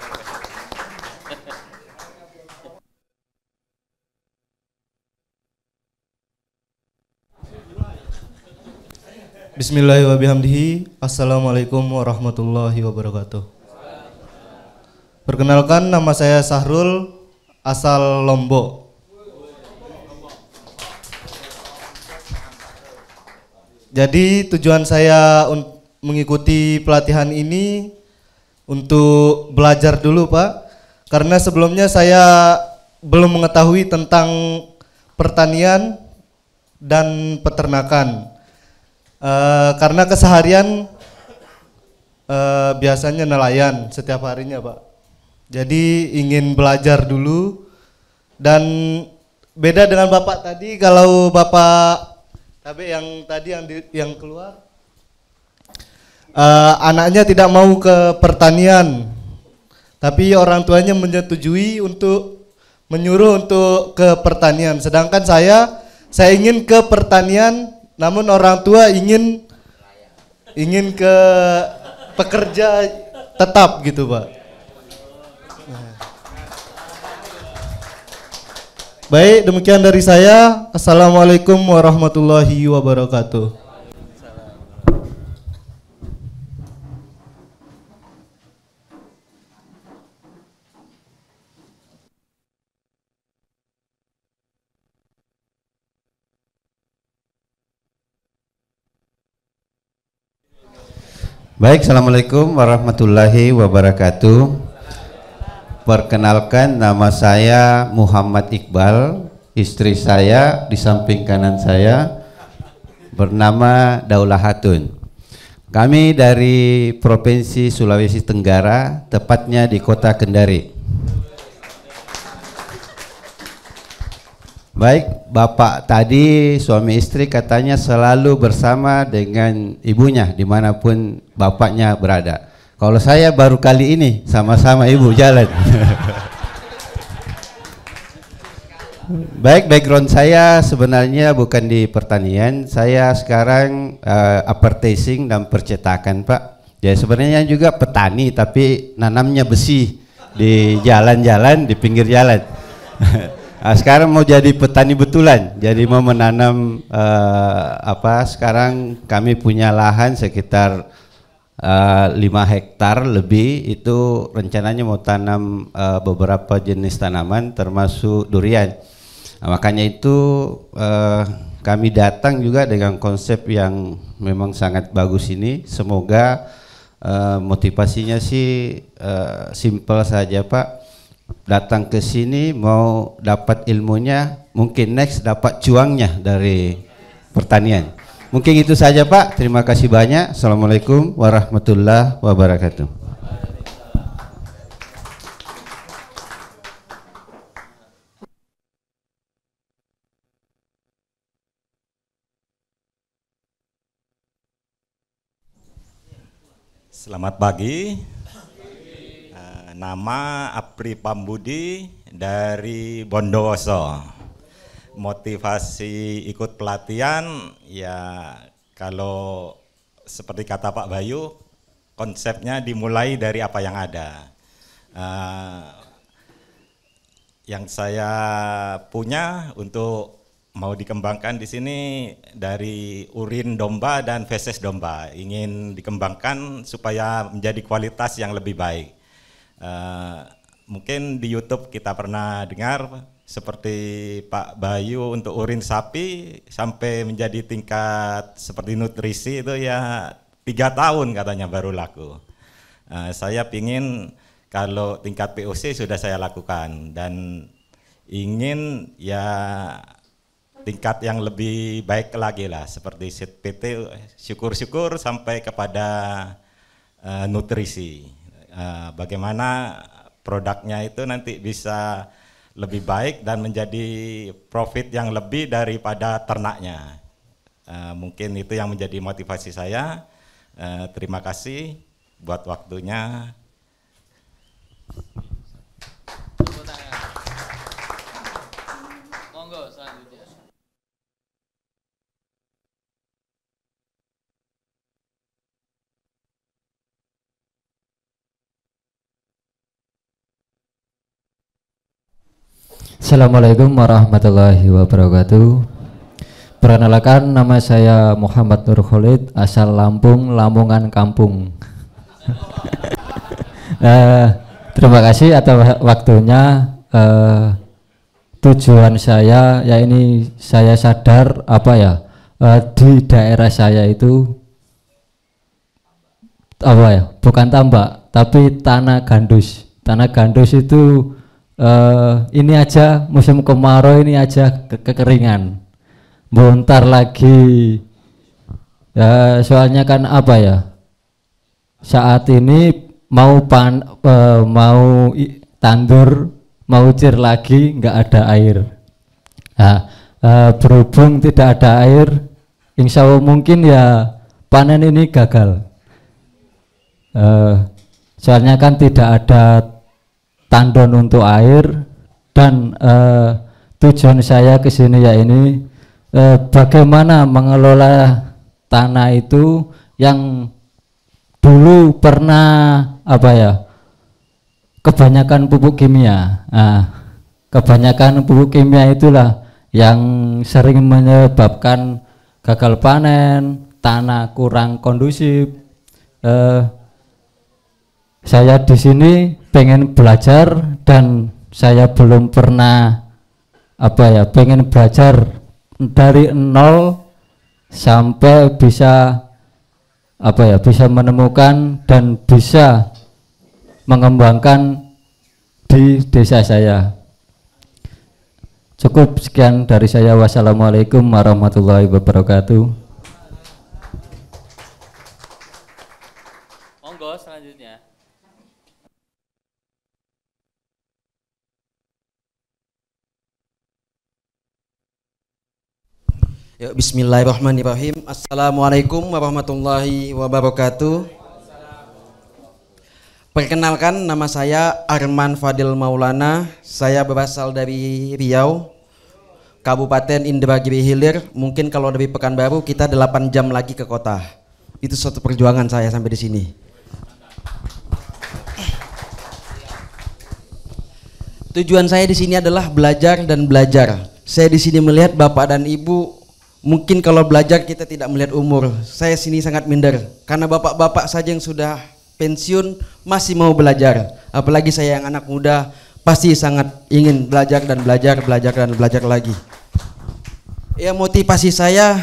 Bismillahirrahmanirrahim. Assalamualaikum warahmatullahi wabarakatuh. Perkenalkan nama saya Sahrul asal Lombok. Jadi tujuan saya untuk mengikuti pelatihan ini untuk belajar dulu Pak. Karena sebelumnya saya belum mengetahui tentang pertanian dan peternakan. Uh, karena keseharian uh, biasanya nelayan setiap harinya Pak. Jadi ingin belajar dulu dan beda dengan Bapak tadi kalau Bapak tapi yang tadi yang di, yang keluar uh, anaknya tidak mau ke pertanian, tapi orang tuanya menyetujui untuk menyuruh untuk ke pertanian. Sedangkan saya, saya ingin ke pertanian, namun orang tua ingin ingin ke pekerja tetap gitu, Pak. Baik, demikian dari saya. Assalamualaikum warahmatullahi wabarakatuh. Baik, Assalamualaikum warahmatullahi wabarakatuh. Perkenalkan nama saya Muhammad Iqbal, istri saya di samping kanan saya bernama Daulah Hatun. Kami dari Provinsi Sulawesi Tenggara, tepatnya di kota Kendari. Baik, Bapak tadi suami istri katanya selalu bersama dengan ibunya dimanapun bapaknya berada. Kalau saya baru kali ini sama-sama ibu jalan. Baik, background saya sebenarnya bukan di pertanian. Saya sekarang uh, eh, advertising dan percetakan, Pak. Ya sebenarnya juga petani tapi nanamnya besi di jalan-jalan di pinggir jalan. Nah, sekarang mau jadi petani betulan, jadi mau menanam uh, apa? Sekarang kami punya lahan sekitar uh, eh, 5 hektar lebih itu rencananya mau tanam uh, beberapa jenis tanaman termasuk durian. Nah, makanya itu uh, kami datang juga dengan konsep yang memang sangat bagus ini. Semoga uh, motivasinya sih uh, simple saja, Pak datang ke sini mau dapat ilmunya, mungkin next dapat cuangnya dari pertanian. Mungkin itu saja Pak. Terima kasih banyak. Assalamualaikum warahmatullahi wabarakatuh. Selamat pagi, nama Apri Pambudi dari Bondowoso. Motivasi ikut pelatihan ya kalau seperti kata Pak Bayu, konsepnya dimulai dari apa yang ada. Uh, yang saya punya untuk mau dikembangkan di sini dari urin domba dan feses domba ingin dikembangkan supaya menjadi kualitas yang lebih baik. Uh, mungkin di YouTube kita pernah dengar seperti Pak Bayu untuk urin sapi sampai menjadi tingkat seperti nutrisi itu ya tiga tahun katanya baru laku. Uh, saya pingin kalau tingkat POC sudah saya lakukan dan ingin ya tingkat yang lebih baik lagi lah seperti PT syukur-syukur sampai kepada uh, nutrisi. Eh, bagaimana produknya itu nanti bisa lebih baik dan menjadi profit yang lebih daripada ternaknya. Uh, mungkin itu yang menjadi motivasi saya. Uh, terima kasih buat waktunya. Assalamualaikum warahmatullahi wabarakatuh. Perkenalkan nama saya Muhammad Nur Khalid, asal Lampung, Lamongan Kampung. nah, terima kasih atas waktunya. Uh, tujuan saya ya ini saya sadar apa ya uh, di daerah saya itu apa ya bukan tambak tapi tanah gandus. Tanah gandus itu uh, ini aja musim kemarau ini aja ke kekeringan bontar lagi ya, soalnya kan apa ya saat ini mau pan uh, mau tandur mau cir lagi nggak ada air nah, uh, berhubung tidak ada air insya Allah mungkin ya panen ini gagal uh, soalnya kan tidak ada tandon untuk air dan uh, tujuan saya ke sini ya ini uh, eh, bagaimana mengelola tanah itu yang dulu pernah apa ya kebanyakan pupuk kimia nah, kebanyakan pupuk kimia itulah yang sering menyebabkan gagal panen tanah kurang kondusif eh, saya di sini pengen belajar dan saya belum pernah apa ya pengen belajar dari nol sampai bisa apa ya bisa menemukan dan bisa mengembangkan di desa saya cukup sekian dari saya wassalamualaikum warahmatullahi wabarakatuh Ya, Bismillahirrahmanirrahim. Assalamualaikum warahmatullahi wabarakatuh. Perkenalkan nama saya Arman Fadil Maulana. Saya berasal dari Riau, Kabupaten Indragiri Hilir. Mungkin kalau dari Pekanbaru kita 8 jam lagi ke kota. Itu suatu perjuangan saya sampai di sini. Tujuan saya di sini adalah belajar dan belajar. Saya di sini melihat Bapak dan Ibu Mungkin kalau belajar kita tidak melihat umur. Saya sini sangat minder karena bapak-bapak saja yang sudah pensiun masih mau belajar. Apalagi saya yang anak muda pasti sangat ingin belajar dan belajar, belajar dan belajar lagi. Ya motivasi saya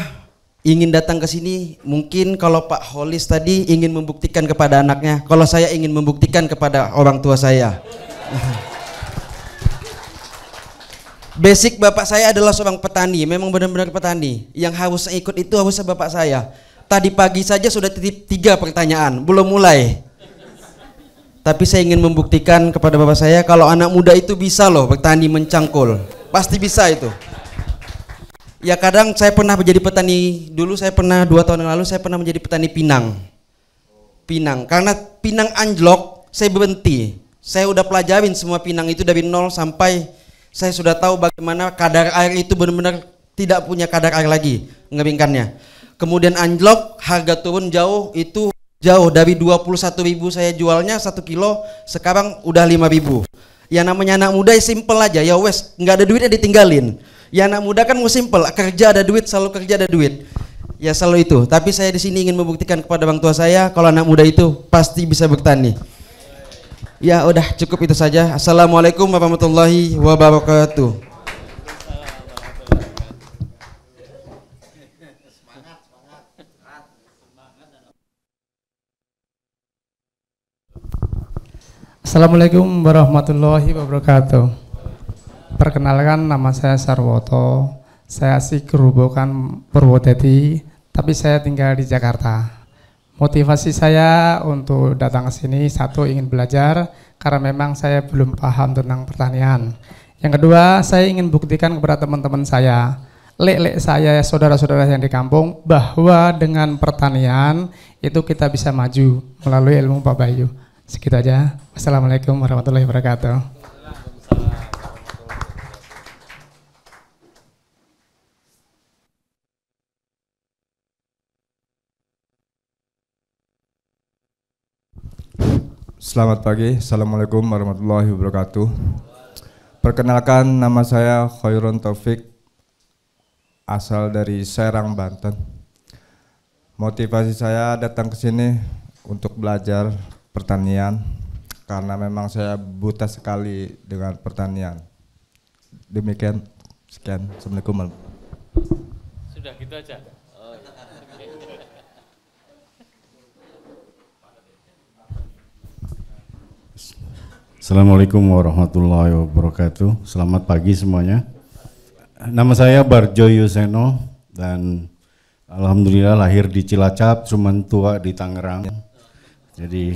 ingin datang ke sini mungkin kalau Pak Holis tadi ingin membuktikan kepada anaknya, kalau saya ingin membuktikan kepada orang tua saya. Basic bapak saya adalah seorang petani, memang benar-benar petani. Yang harus ikut itu harusnya bapak saya. Tadi pagi saja sudah titip tiga pertanyaan, belum mulai. Tapi saya ingin membuktikan kepada bapak saya kalau anak muda itu bisa loh petani mencangkul. Pasti bisa itu. Ya kadang saya pernah menjadi petani dulu saya pernah dua tahun yang lalu saya pernah menjadi petani pinang. Pinang karena pinang anjlok saya berhenti. Saya udah pelajarin semua pinang itu dari nol sampai saya sudah tahu bagaimana kadar air itu benar-benar tidak punya kadar air lagi ngeringkannya. Kemudian anjlok, harga turun jauh itu jauh dari 21.000 saya jualnya 1 kilo sekarang udah 5.000. Ya namanya anak muda ya simple aja ya wes nggak ada duitnya ditinggalin. Ya anak muda kan mau simple kerja ada duit selalu kerja ada duit. Ya selalu itu. Tapi saya di sini ingin membuktikan kepada bang tua saya kalau anak muda itu pasti bisa bertani. Ya udah cukup itu saja. Assalamualaikum warahmatullahi wabarakatuh. Assalamualaikum warahmatullahi wabarakatuh. Perkenalkan nama saya Sarwoto. Saya asli kerubukan Purwodadi, tapi saya tinggal di Jakarta. Motivasi saya untuk datang ke sini satu ingin belajar karena memang saya belum paham tentang pertanian. Yang kedua, saya ingin buktikan kepada teman-teman saya, lek-lek saya, saudara-saudara yang di kampung, bahwa dengan pertanian itu kita bisa maju melalui ilmu Pak Bayu. Segitu aja. Wassalamualaikum warahmatullahi wabarakatuh. Selamat pagi, Assalamualaikum warahmatullahi wabarakatuh. Perkenalkan nama saya Khairon Taufik, asal dari Serang, Banten. Motivasi saya datang ke sini untuk belajar pertanian, karena memang saya buta sekali dengan pertanian. Demikian, sekian. Assalamualaikum. Sudah gitu aja. Assalamualaikum warahmatullahi wabarakatuh. Selamat pagi semuanya. Nama saya Barjo Yuseno dan alhamdulillah lahir di Cilacap, cuma tua di Tangerang. Jadi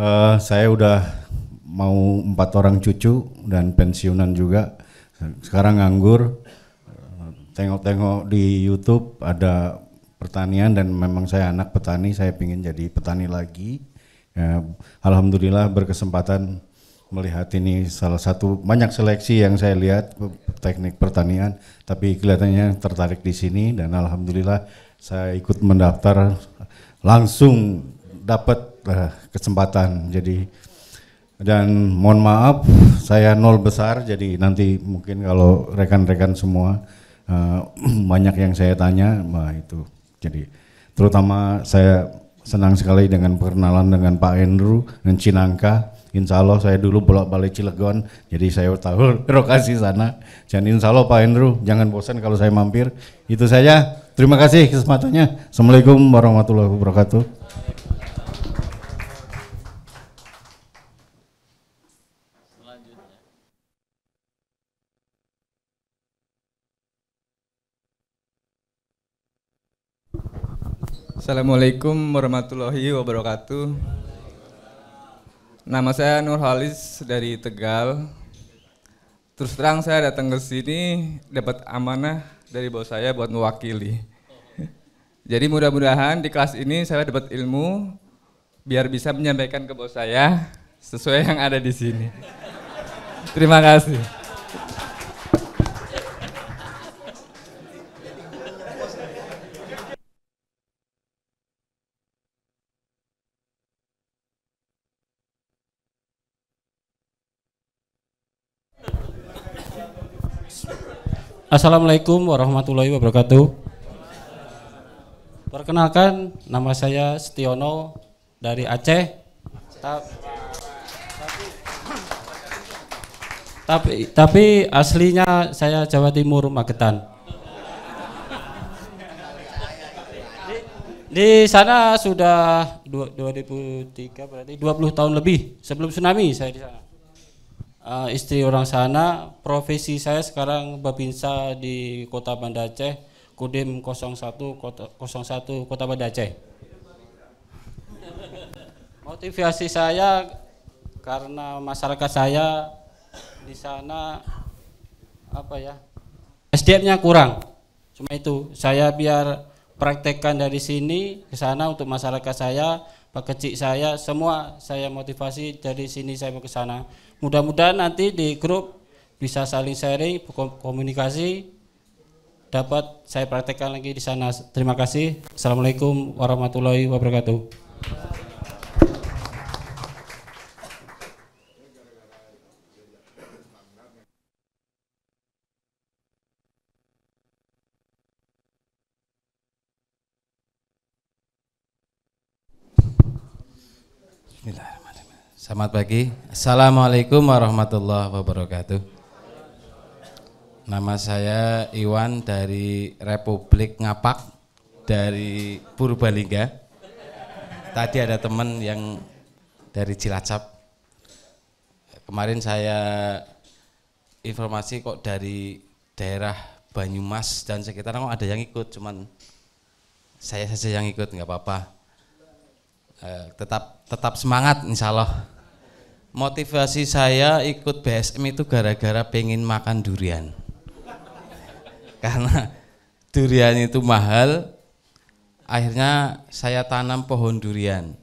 uh, saya udah mau empat orang cucu dan pensiunan juga. Sekarang nganggur. Tengok-tengok di YouTube ada pertanian dan memang saya anak petani, saya ingin jadi petani lagi Ya, Alhamdulillah berkesempatan melihat ini salah satu banyak seleksi yang saya lihat teknik pertanian, tapi kelihatannya tertarik di sini dan alhamdulillah saya ikut mendaftar langsung dapat uh, kesempatan. Jadi dan mohon maaf saya nol besar, jadi nanti mungkin kalau rekan-rekan semua uh, banyak yang saya tanya, bah itu jadi terutama saya Senang sekali dengan perkenalan dengan Pak Andrew dengan Cinangka. Insya Allah saya dulu bolak-balik Cilegon, jadi saya tahu lokasi sana. Dan insya Allah Pak Andrew, jangan bosan kalau saya mampir. Itu saja. Terima kasih kesempatannya. Assalamualaikum warahmatullahi wabarakatuh. Assalamualaikum warahmatullahi wabarakatuh. Nama saya Nur Halis dari Tegal. Terus terang saya datang ke sini dapat amanah dari bos saya buat mewakili. Jadi mudah-mudahan di kelas ini saya dapat ilmu biar bisa menyampaikan ke bos saya sesuai yang ada di sini. Terima kasih. Assalamualaikum warahmatullahi wabarakatuh. Perkenalkan, nama saya Setiono dari Aceh. tapi, tapi aslinya saya Jawa Timur Magetan. Di, di sana sudah 2003 berarti 20 tahun lebih sebelum tsunami saya di sana uh, istri orang sana. Profesi saya sekarang babinsa di Kota Banda Aceh, Kudim 01 Kota 01 Kota Banda Aceh. Motivasi saya karena masyarakat saya di sana apa ya? SDM-nya kurang. Cuma itu, saya biar praktekkan dari sini ke sana untuk masyarakat saya, Pak saya, semua saya motivasi dari sini saya mau ke sana. Mudah-mudahan nanti di grup bisa saling sharing komunikasi dapat saya praktekkan lagi di sana. Terima kasih. Assalamualaikum warahmatullahi wabarakatuh. Selamat pagi. Assalamualaikum warahmatullahi wabarakatuh. Nama saya Iwan dari Republik Ngapak dari Purbalingga. Tadi ada teman yang dari Cilacap. Kemarin saya informasi kok dari daerah Banyumas dan sekitar kok ada yang ikut, cuman saya saja yang ikut nggak apa-apa. Eh, tetap tetap semangat insya Allah motivasi saya ikut BSM itu gara-gara pengen makan durian karena durian itu mahal akhirnya saya tanam pohon durian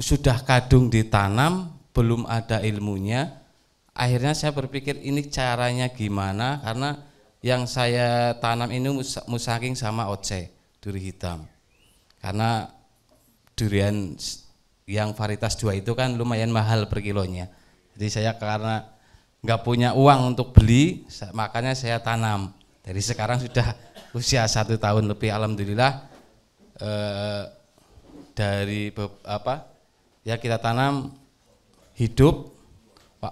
sudah kadung ditanam belum ada ilmunya akhirnya saya berpikir ini caranya gimana karena yang saya tanam ini musaking sama oce duri hitam karena durian yang varietas dua itu kan lumayan mahal per kilonya. Jadi saya karena nggak punya uang untuk beli, makanya saya tanam. Jadi sekarang sudah usia satu tahun lebih, alhamdulillah eh, dari apa ya kita tanam hidup,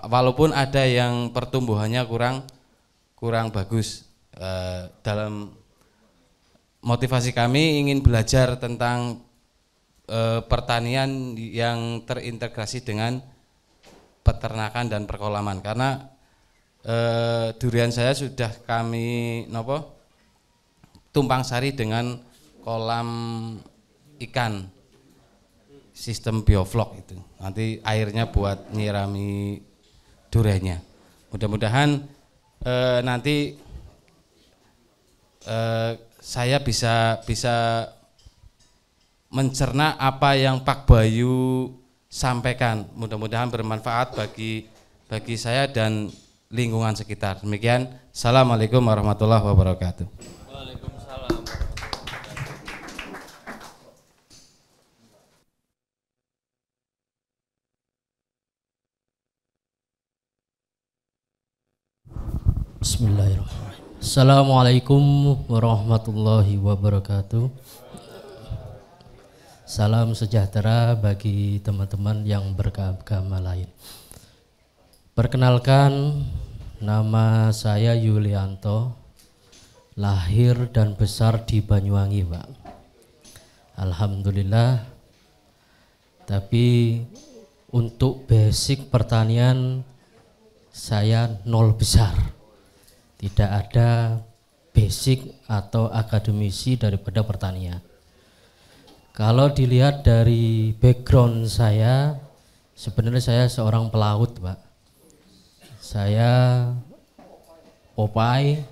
walaupun ada yang pertumbuhannya kurang kurang bagus eh, dalam motivasi kami ingin belajar tentang Eh, pertanian yang terintegrasi dengan peternakan dan perkolaman karena e, durian saya sudah kami nopo tumpang sari dengan kolam ikan sistem bioflok itu nanti airnya buat nyirami duriannya mudah-mudahan e, nanti e, saya bisa bisa mencerna apa yang Pak Bayu sampaikan. Mudah-mudahan bermanfaat bagi bagi saya dan lingkungan sekitar. Demikian. Assalamualaikum warahmatullahi wabarakatuh. Bismillahirrahmanirrahim. Assalamualaikum warahmatullahi wabarakatuh. Salam sejahtera bagi teman-teman yang beragama lain. Perkenalkan, nama saya Yulianto, lahir dan besar di Banyuwangi, Pak. Alhamdulillah. Tapi untuk basic pertanian saya nol besar. Tidak ada basic atau akademisi daripada pertanian kalau dilihat dari background saya, sebenarnya saya seorang pelaut, Pak. Saya Popeye,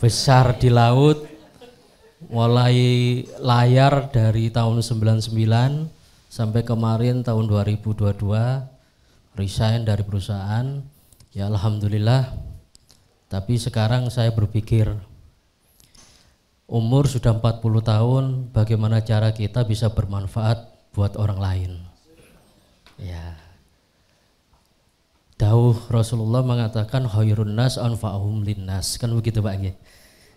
besar di laut, mulai layar dari tahun 99 sampai kemarin tahun 2022, resign dari perusahaan, ya Alhamdulillah. Tapi sekarang saya berpikir, umur sudah 40 tahun bagaimana cara kita bisa bermanfaat buat orang lain. Ya. Dauh Rasulullah mengatakan khairun nas anfa'uhum linnas. Kan begitu Pak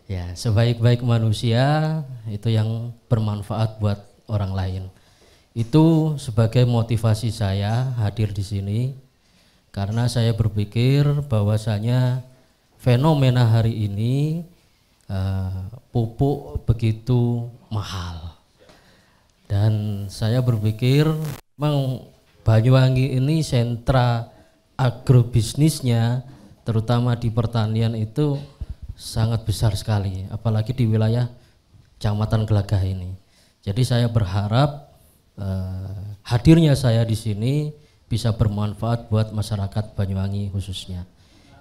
Ya, sebaik-baik manusia itu yang bermanfaat buat orang lain. Itu sebagai motivasi saya hadir di sini karena saya berpikir bahwasanya fenomena hari ini Eh, pupuk begitu mahal. Dan saya berpikir memang Banyuwangi ini sentra agrobisnisnya terutama di pertanian itu sangat besar sekali apalagi di wilayah Kecamatan Gelagah ini. Jadi saya berharap eh, hadirnya saya di sini bisa bermanfaat buat masyarakat Banyuwangi khususnya.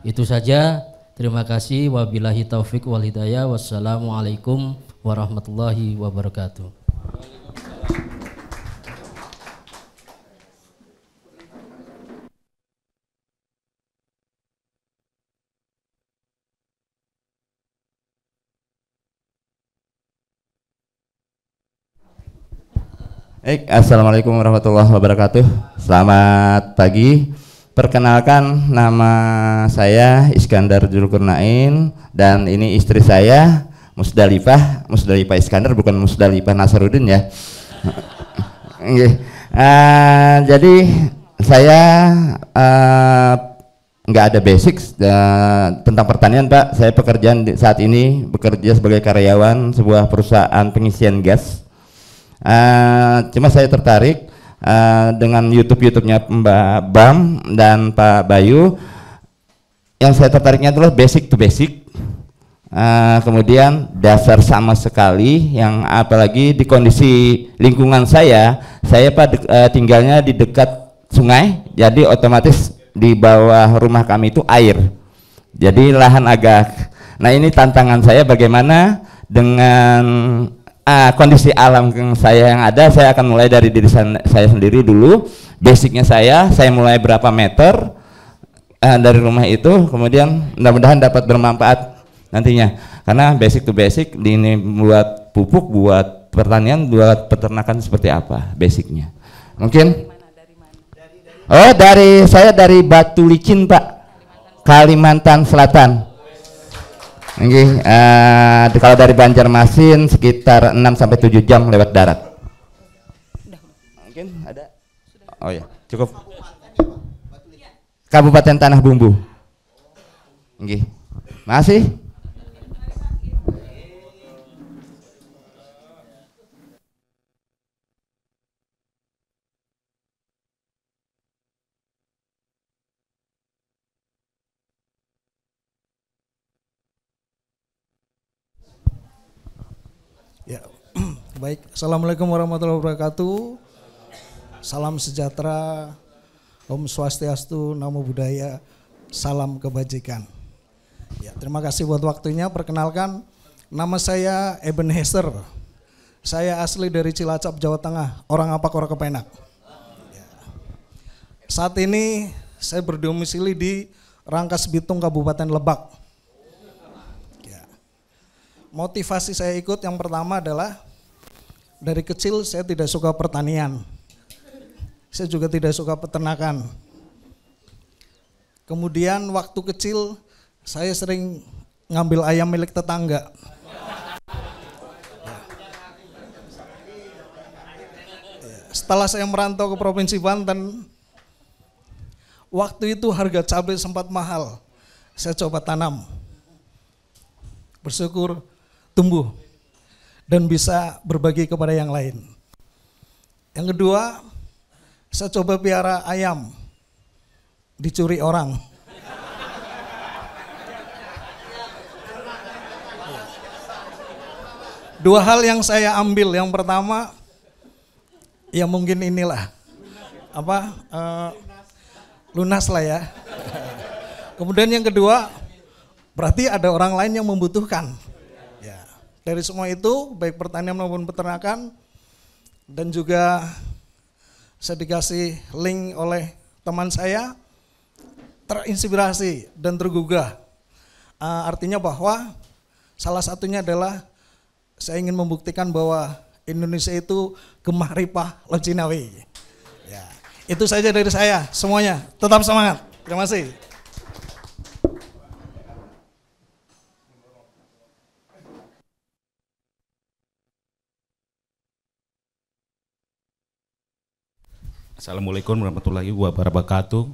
Itu saja Terima kasih. Wabillahi taufik wal hidayah. Wassalamualaikum warahmatullahi wabarakatuh. assalamualaikum warahmatullahi wabarakatuh. Selamat pagi. Perkenalkan nama saya Iskandar Julkurnain dan ini istri saya Musdalifah, Musdalifah Iskandar bukan Musdalifah Nasaruddin ya. uh, jadi saya ah, nggak uh, ada basics uh, tentang pertanian Pak. Saya pekerjaan di, saat ini bekerja sebagai karyawan sebuah perusahaan pengisian gas. Uh, cuma saya tertarik Eh, dengan YouTube-YouTube-nya Mbak Bam dan Pak Bayu. Yang saya tertariknya adalah basic to basic. Uh, kemudian dasar sama sekali yang apalagi di kondisi lingkungan saya, saya Pak uh, tinggalnya di dekat sungai, jadi otomatis di bawah rumah kami itu air. Jadi lahan agak Nah, ini tantangan saya bagaimana dengan uh, kondisi alam saya yang ada, saya akan mulai dari diri saya sendiri dulu. Basicnya saya, saya mulai berapa meter uh, dari rumah itu, kemudian mudah-mudahan dapat bermanfaat nantinya. Karena basic to basic, di ini buat pupuk, buat pertanian, buat peternakan seperti apa basicnya. Mungkin. Oh dari saya dari Batu Licin Pak, Kalimantan Selatan okay, uh, eh, kalau dari Banjarmasin sekitar 6 sampai 7 jam lewat darat. Mungkin ada Oh ya, cukup. Kabupaten Tanah Bumbu. Okay. Masih? Baik, Assalamualaikum warahmatullahi wabarakatuh. Salam sejahtera, Om Swastiastu, Namo Buddhaya, salam kebajikan. Ya, terima kasih buat waktunya. Perkenalkan, nama saya Eben Hester. Saya asli dari Cilacap, Jawa Tengah. Orang apa orang kepenak. Ya. Saat ini saya berdomisili di Rangkas Bitung, Kabupaten Lebak. Ya. Motivasi saya ikut yang pertama adalah dari kecil saya tidak suka pertanian. Saya juga tidak suka peternakan. Kemudian waktu kecil saya sering ngambil ayam milik tetangga. Setelah saya merantau ke Provinsi Banten, waktu itu harga cabai sempat mahal. Saya coba tanam. Bersyukur tumbuh dan bisa berbagi kepada yang lain. Yang kedua, saya coba piara ayam dicuri orang. Dua hal yang saya ambil, yang pertama, ya mungkin inilah apa uh, lunas lah ya. Kemudian yang kedua, berarti ada orang lain yang membutuhkan. Dari semua itu, baik pertanian maupun peternakan, dan juga saya dikasih link oleh teman saya, terinspirasi dan tergugah. Uh, artinya bahwa salah satunya adalah saya ingin membuktikan bahwa Indonesia itu gemah ripah Loncinawi. Ya, itu saja dari saya semuanya. Tetap semangat. Terima kasih. Assalamualaikum warahmatullahi wabarakatuh.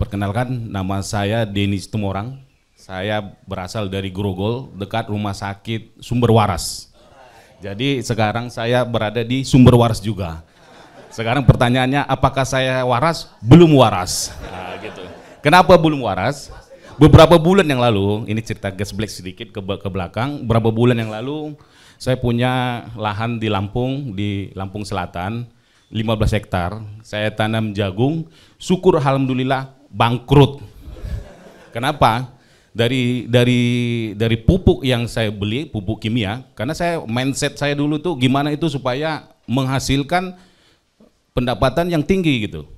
Perkenalkan nama saya Denis Tumorang. Saya berasal dari Grogol dekat Rumah Sakit Sumber Waras. Jadi sekarang saya berada di Sumber Waras juga. Sekarang pertanyaannya apakah saya waras? Belum waras. Nah, gitu. Kenapa belum waras? Beberapa bulan yang lalu, ini cerita gas black sedikit ke, ke belakang, beberapa bulan yang lalu saya punya lahan di Lampung, di Lampung Selatan 15 hektar, saya tanam jagung, syukur alhamdulillah bangkrut. Kenapa? Dari dari dari pupuk yang saya beli, pupuk kimia, karena saya mindset saya dulu tuh gimana itu supaya menghasilkan pendapatan yang tinggi gitu.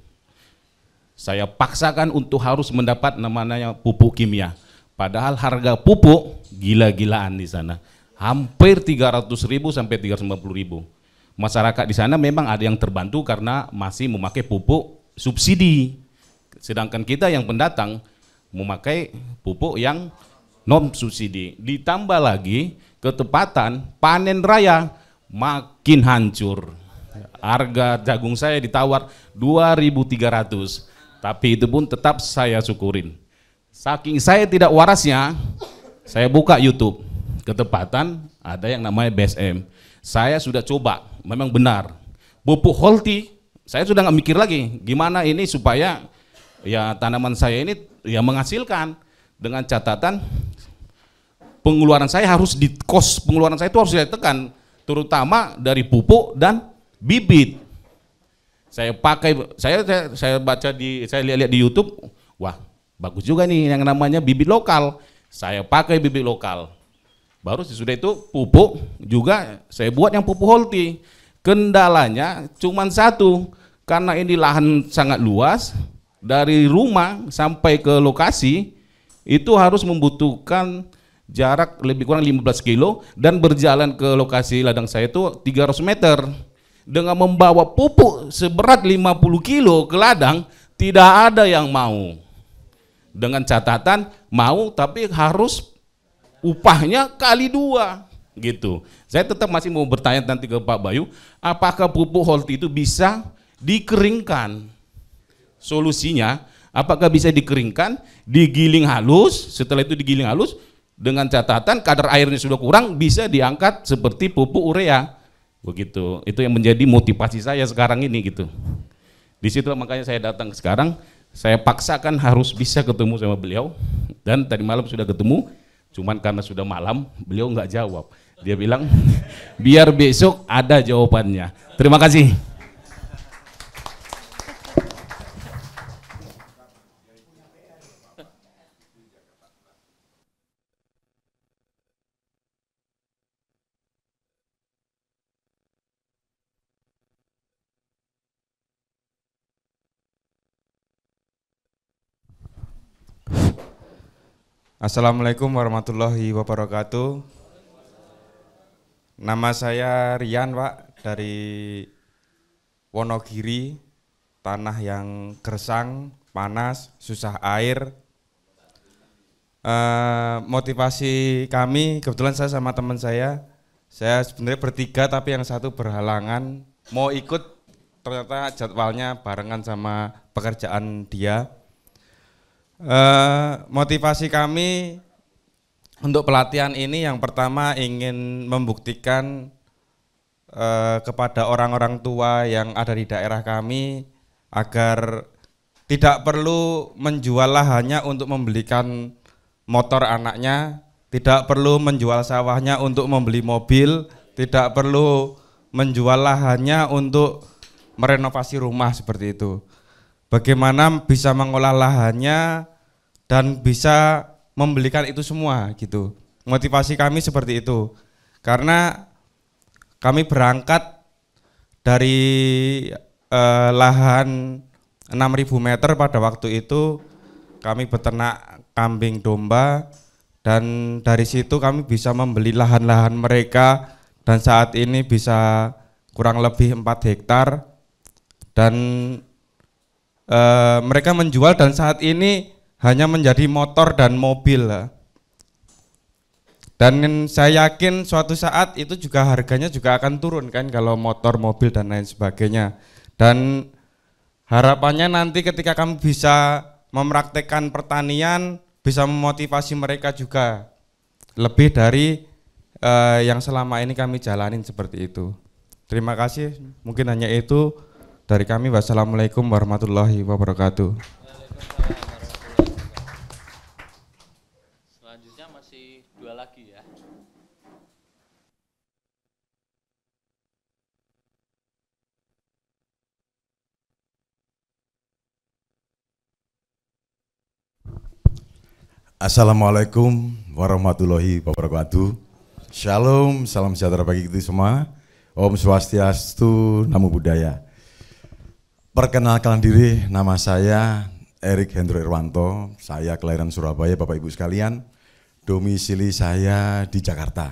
Saya paksakan untuk harus mendapat namanya pupuk kimia. Padahal harga pupuk gila-gilaan di sana. Hampir 300.000 sampai 350.000 masyarakat di sana memang ada yang terbantu karena masih memakai pupuk subsidi. Sedangkan kita yang pendatang memakai pupuk yang non subsidi. Ditambah lagi ketepatan panen raya makin hancur. Harga jagung saya ditawar 2.300, tapi itu pun tetap saya syukurin. Saking saya tidak warasnya, saya buka YouTube. Ketepatan ada yang namanya BSM. Saya sudah coba memang benar. Pupuk holti, saya sudah nggak mikir lagi gimana ini supaya ya tanaman saya ini ya menghasilkan dengan catatan pengeluaran saya harus di kos pengeluaran saya itu harus ditekan terutama dari pupuk dan bibit. Saya pakai saya saya, saya baca di saya lihat-lihat di YouTube, wah bagus juga nih yang namanya bibit lokal. Saya pakai bibit lokal. Baru sesudah itu pupuk juga saya buat yang pupuk holti. Kendalanya cuma satu, karena ini lahan sangat luas, dari rumah sampai ke lokasi itu harus membutuhkan jarak lebih kurang 15 kilo dan berjalan ke lokasi ladang saya itu 300 meter. Dengan membawa pupuk seberat 50 kilo ke ladang tidak ada yang mau. Dengan catatan mau tapi harus upahnya kali dua gitu. Saya tetap masih mau bertanya nanti ke Pak Bayu, apakah pupuk holti itu bisa dikeringkan? Solusinya, apakah bisa dikeringkan, digiling halus, setelah itu digiling halus, dengan catatan kadar airnya sudah kurang, bisa diangkat seperti pupuk urea. Begitu, itu yang menjadi motivasi saya sekarang ini gitu. Di situ makanya saya datang sekarang, saya paksakan harus bisa ketemu sama beliau, dan tadi malam sudah ketemu, cuman karena sudah malam beliau nggak jawab. Dia bilang, biar besok ada jawabannya. Terima kasih. Assalamualaikum warahmatullahi wabarakatuh. Nama saya Rian Pak dari Wonogiri, tanah yang gersang, panas, susah air. E, motivasi kami kebetulan saya sama teman saya, saya sebenarnya bertiga tapi yang satu berhalangan mau ikut ternyata jadwalnya barengan sama pekerjaan dia. E, motivasi kami untuk pelatihan ini yang pertama ingin membuktikan eh, kepada orang-orang tua yang ada di daerah kami agar tidak perlu menjual lahannya untuk membelikan motor anaknya, tidak perlu menjual sawahnya untuk membeli mobil, tidak perlu menjual lahannya untuk merenovasi rumah seperti itu. Bagaimana bisa mengolah lahannya dan bisa membelikan itu semua gitu. Motivasi kami seperti itu. Karena kami berangkat dari eh, lahan 6000 meter pada waktu itu kami beternak kambing domba dan dari situ kami bisa membeli lahan-lahan mereka dan saat ini bisa kurang lebih 4 hektar dan eh, mereka menjual dan saat ini hanya menjadi motor dan mobil. Dan saya yakin suatu saat itu juga harganya juga akan turun kan kalau motor, mobil dan lain sebagainya. Dan harapannya nanti ketika kamu bisa mempraktekkan pertanian, bisa memotivasi mereka juga lebih dari uh, yang selama ini kami jalanin seperti itu. Terima kasih. Mungkin hanya itu dari kami. Wassalamualaikum warahmatullahi wabarakatuh. Assalamualaikum warahmatullahi wabarakatuh. Shalom, salam sejahtera bagi kita semua. Om Swastiastu, Namo Buddhaya. Perkenalkan diri, nama saya Erik Hendro Irwanto. Saya kelahiran Surabaya, Bapak Ibu sekalian. Domisili saya di Jakarta.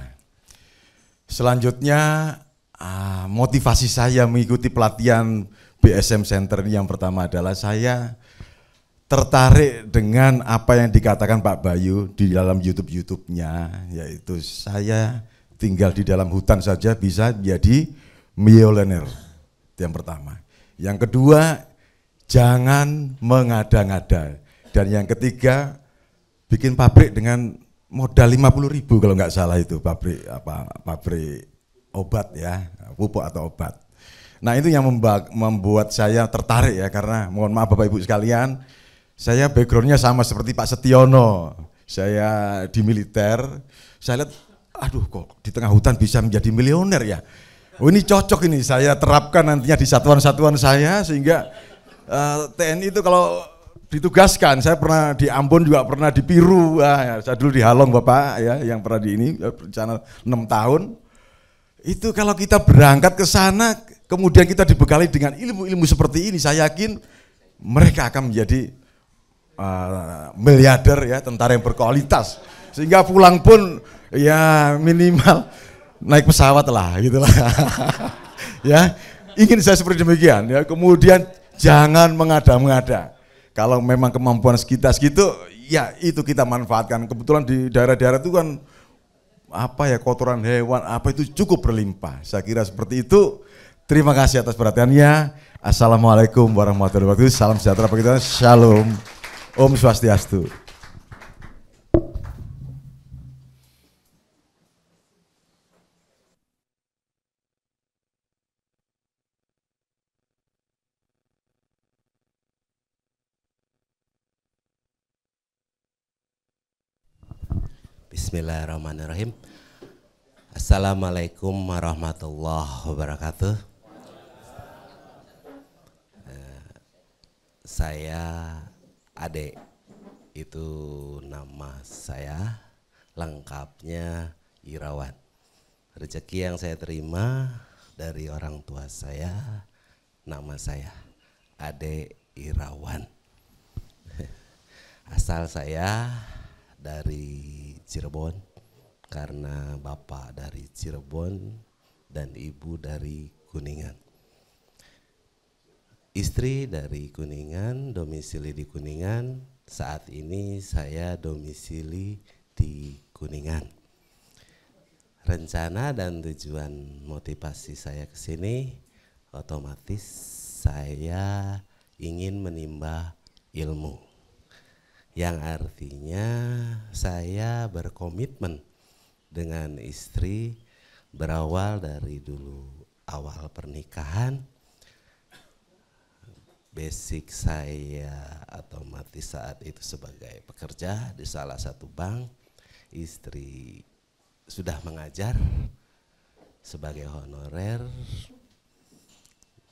Selanjutnya, ah, motivasi saya mengikuti pelatihan BSM Center ini yang pertama adalah saya tertarik dengan apa yang dikatakan Pak Bayu di dalam YouTube-YouTube-nya, yaitu saya tinggal di dalam hutan saja bisa jadi milioner. yang pertama. Yang kedua, jangan mengada-ngada. Dan yang ketiga, bikin pabrik dengan modal 50 ribu kalau nggak salah itu pabrik apa pabrik obat ya pupuk atau obat. Nah itu yang membuat saya tertarik ya karena mohon maaf bapak ibu sekalian saya backgroundnya sama seperti Pak Setiono. Saya di militer. Saya lihat, aduh kok di tengah hutan bisa menjadi milioner ya. Oh ini cocok ini saya terapkan nantinya di satuan-satuan saya sehingga uh, eh, TNI itu kalau ditugaskan saya pernah di Ambon juga pernah di Piru ah, ya, saya dulu di Halong bapak ya yang pernah di ini eh, rencana enam tahun itu kalau kita berangkat ke sana kemudian kita dibekali dengan ilmu-ilmu seperti ini saya yakin mereka akan menjadi uh, miliarder ya, tentara yang berkualitas. Sehingga pulang pun ya minimal naik pesawat lah gitulah ya, ingin saya seperti demikian ya. Kemudian jangan mengada-mengada. Kalau memang kemampuan sekitar segitu, ya itu kita manfaatkan. Kebetulan di daerah-daerah itu kan apa ya kotoran hewan apa itu cukup berlimpah. Saya kira seperti itu. Terima kasih atas perhatiannya. Assalamualaikum warahmatullahi wabarakatuh. Salam sejahtera bagi kita. Shalom. Om Swastiastu. Bismillahirrahmanirrahim. Assalamualaikum warahmatullahi wabarakatuh. Eh, saya Ade. Itu nama saya lengkapnya Irawan. Rezeki yang saya terima dari orang tua saya, nama saya Ade Irawan. Asal saya dari Cirebon karena bapak dari Cirebon dan ibu dari Kuningan istri dari Kuningan, domisili di Kuningan. Saat ini saya domisili di Kuningan. Rencana dan tujuan motivasi saya ke sini otomatis saya ingin menimba ilmu. Yang artinya saya berkomitmen dengan istri berawal dari dulu awal pernikahan basic saya atau mati saat itu sebagai pekerja di salah satu bank, istri sudah mengajar sebagai honorer.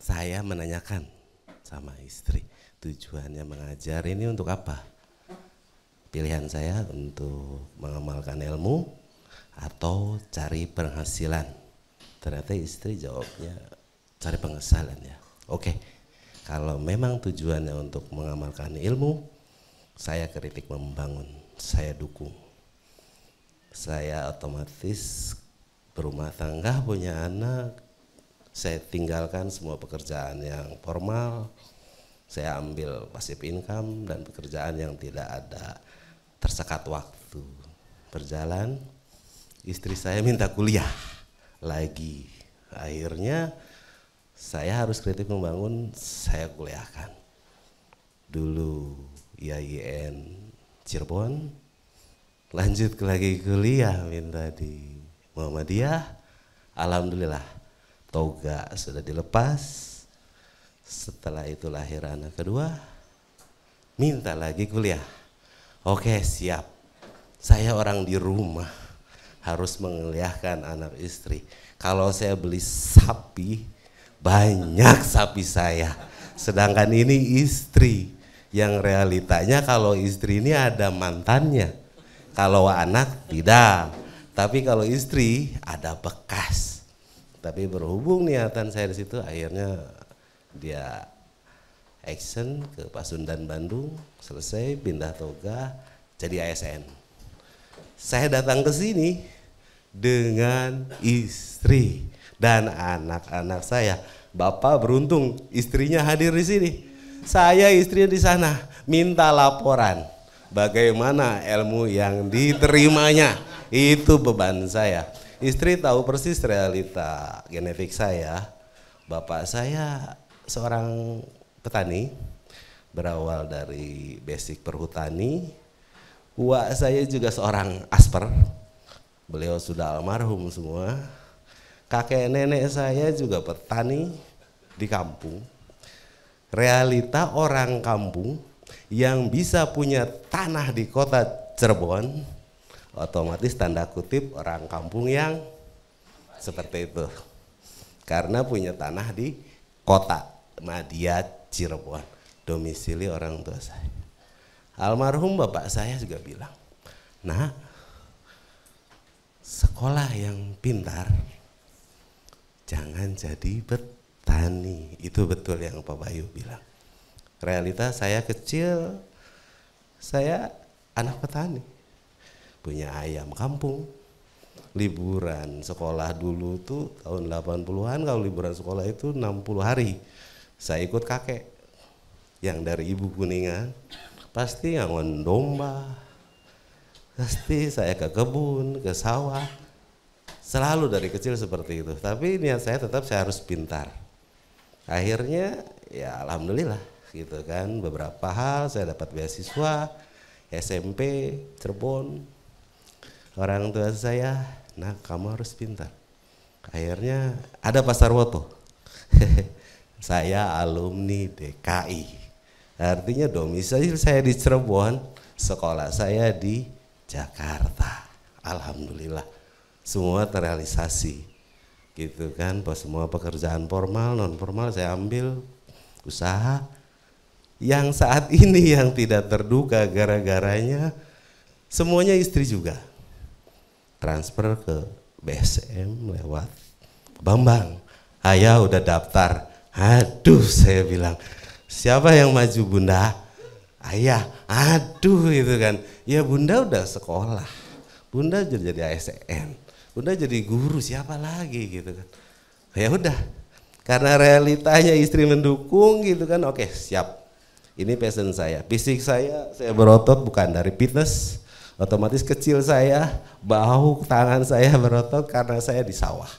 Saya menanyakan sama istri, tujuannya mengajar ini untuk apa? Pilihan saya untuk mengamalkan ilmu atau cari penghasilan. Ternyata istri jawabnya cari penghasilan ya. Oke, okay kalau memang tujuannya untuk mengamalkan ilmu, saya kritik membangun, saya dukung. Saya otomatis berumah tangga, punya anak, saya tinggalkan semua pekerjaan yang formal, saya ambil pasif income dan pekerjaan yang tidak ada tersekat waktu. Berjalan, istri saya minta kuliah lagi. Akhirnya saya harus kritik membangun, saya kuliahkan. Dulu IAIN Cirebon, lanjut ke lagi kuliah minta di Muhammadiyah. Alhamdulillah, toga sudah dilepas. Setelah itu lahir anak kedua, minta lagi kuliah. Oke siap, saya orang di rumah harus menguliahkan anak istri. Kalau saya beli sapi, banyak sapi saya. Sedangkan ini istri yang realitanya kalau istri ini ada mantannya. Kalau anak tidak. Tapi kalau istri ada bekas. Tapi berhubung niatan saya di situ akhirnya dia action ke Pasundan Bandung, selesai pindah toga jadi ASN. Saya datang ke sini dengan istri dan anak-anak saya. Bapak beruntung istrinya hadir di sini. Saya istrinya di sana minta laporan bagaimana ilmu yang diterimanya. Itu beban saya. Istri tahu persis realita genetik saya. Bapak saya seorang petani berawal dari basic perhutani. Wak saya juga seorang asper. Beliau sudah almarhum semua kakek nenek saya juga petani di kampung. Realita orang kampung yang bisa punya tanah di kota Cirebon, otomatis tanda kutip orang kampung yang seperti itu. Karena punya tanah di kota Madia Cirebon, domisili orang tua saya. Almarhum bapak saya juga bilang, nah sekolah yang pintar jangan jadi petani. Itu betul yang Pak Bayu bilang. Realita saya kecil, saya anak petani. Punya ayam kampung, liburan sekolah dulu tuh tahun 80-an kalau liburan sekolah itu 60 hari. Saya ikut kakek yang dari Ibu Kuningan pasti ngangon domba. Pasti saya ke kebun, ke sawah Selalu dari kecil seperti itu. Tapi niat saya tetap saya harus pintar. Akhirnya ya alhamdulillah gitu kan beberapa hal saya dapat beasiswa SMP Cirebon. Orang tua saya, nah kamu harus pintar. Akhirnya ada pasar woto. saya alumni DKI. Artinya domisili saya di Cirebon, sekolah saya di Jakarta. Alhamdulillah semua terrealisasi gitu kan pas semua pekerjaan formal non formal saya ambil usaha yang saat ini yang tidak terduga gara-garanya semuanya istri juga transfer ke BSM lewat Bambang Ayah udah daftar aduh saya bilang siapa yang maju bunda ayah aduh itu kan ya bunda udah sekolah bunda jadi ASN udah jadi guru siapa lagi gitu kan ya udah karena realitanya istri mendukung gitu kan oke siap ini passion saya fisik saya saya berotot bukan dari fitness otomatis kecil saya bahu tangan saya berotot karena saya di sawah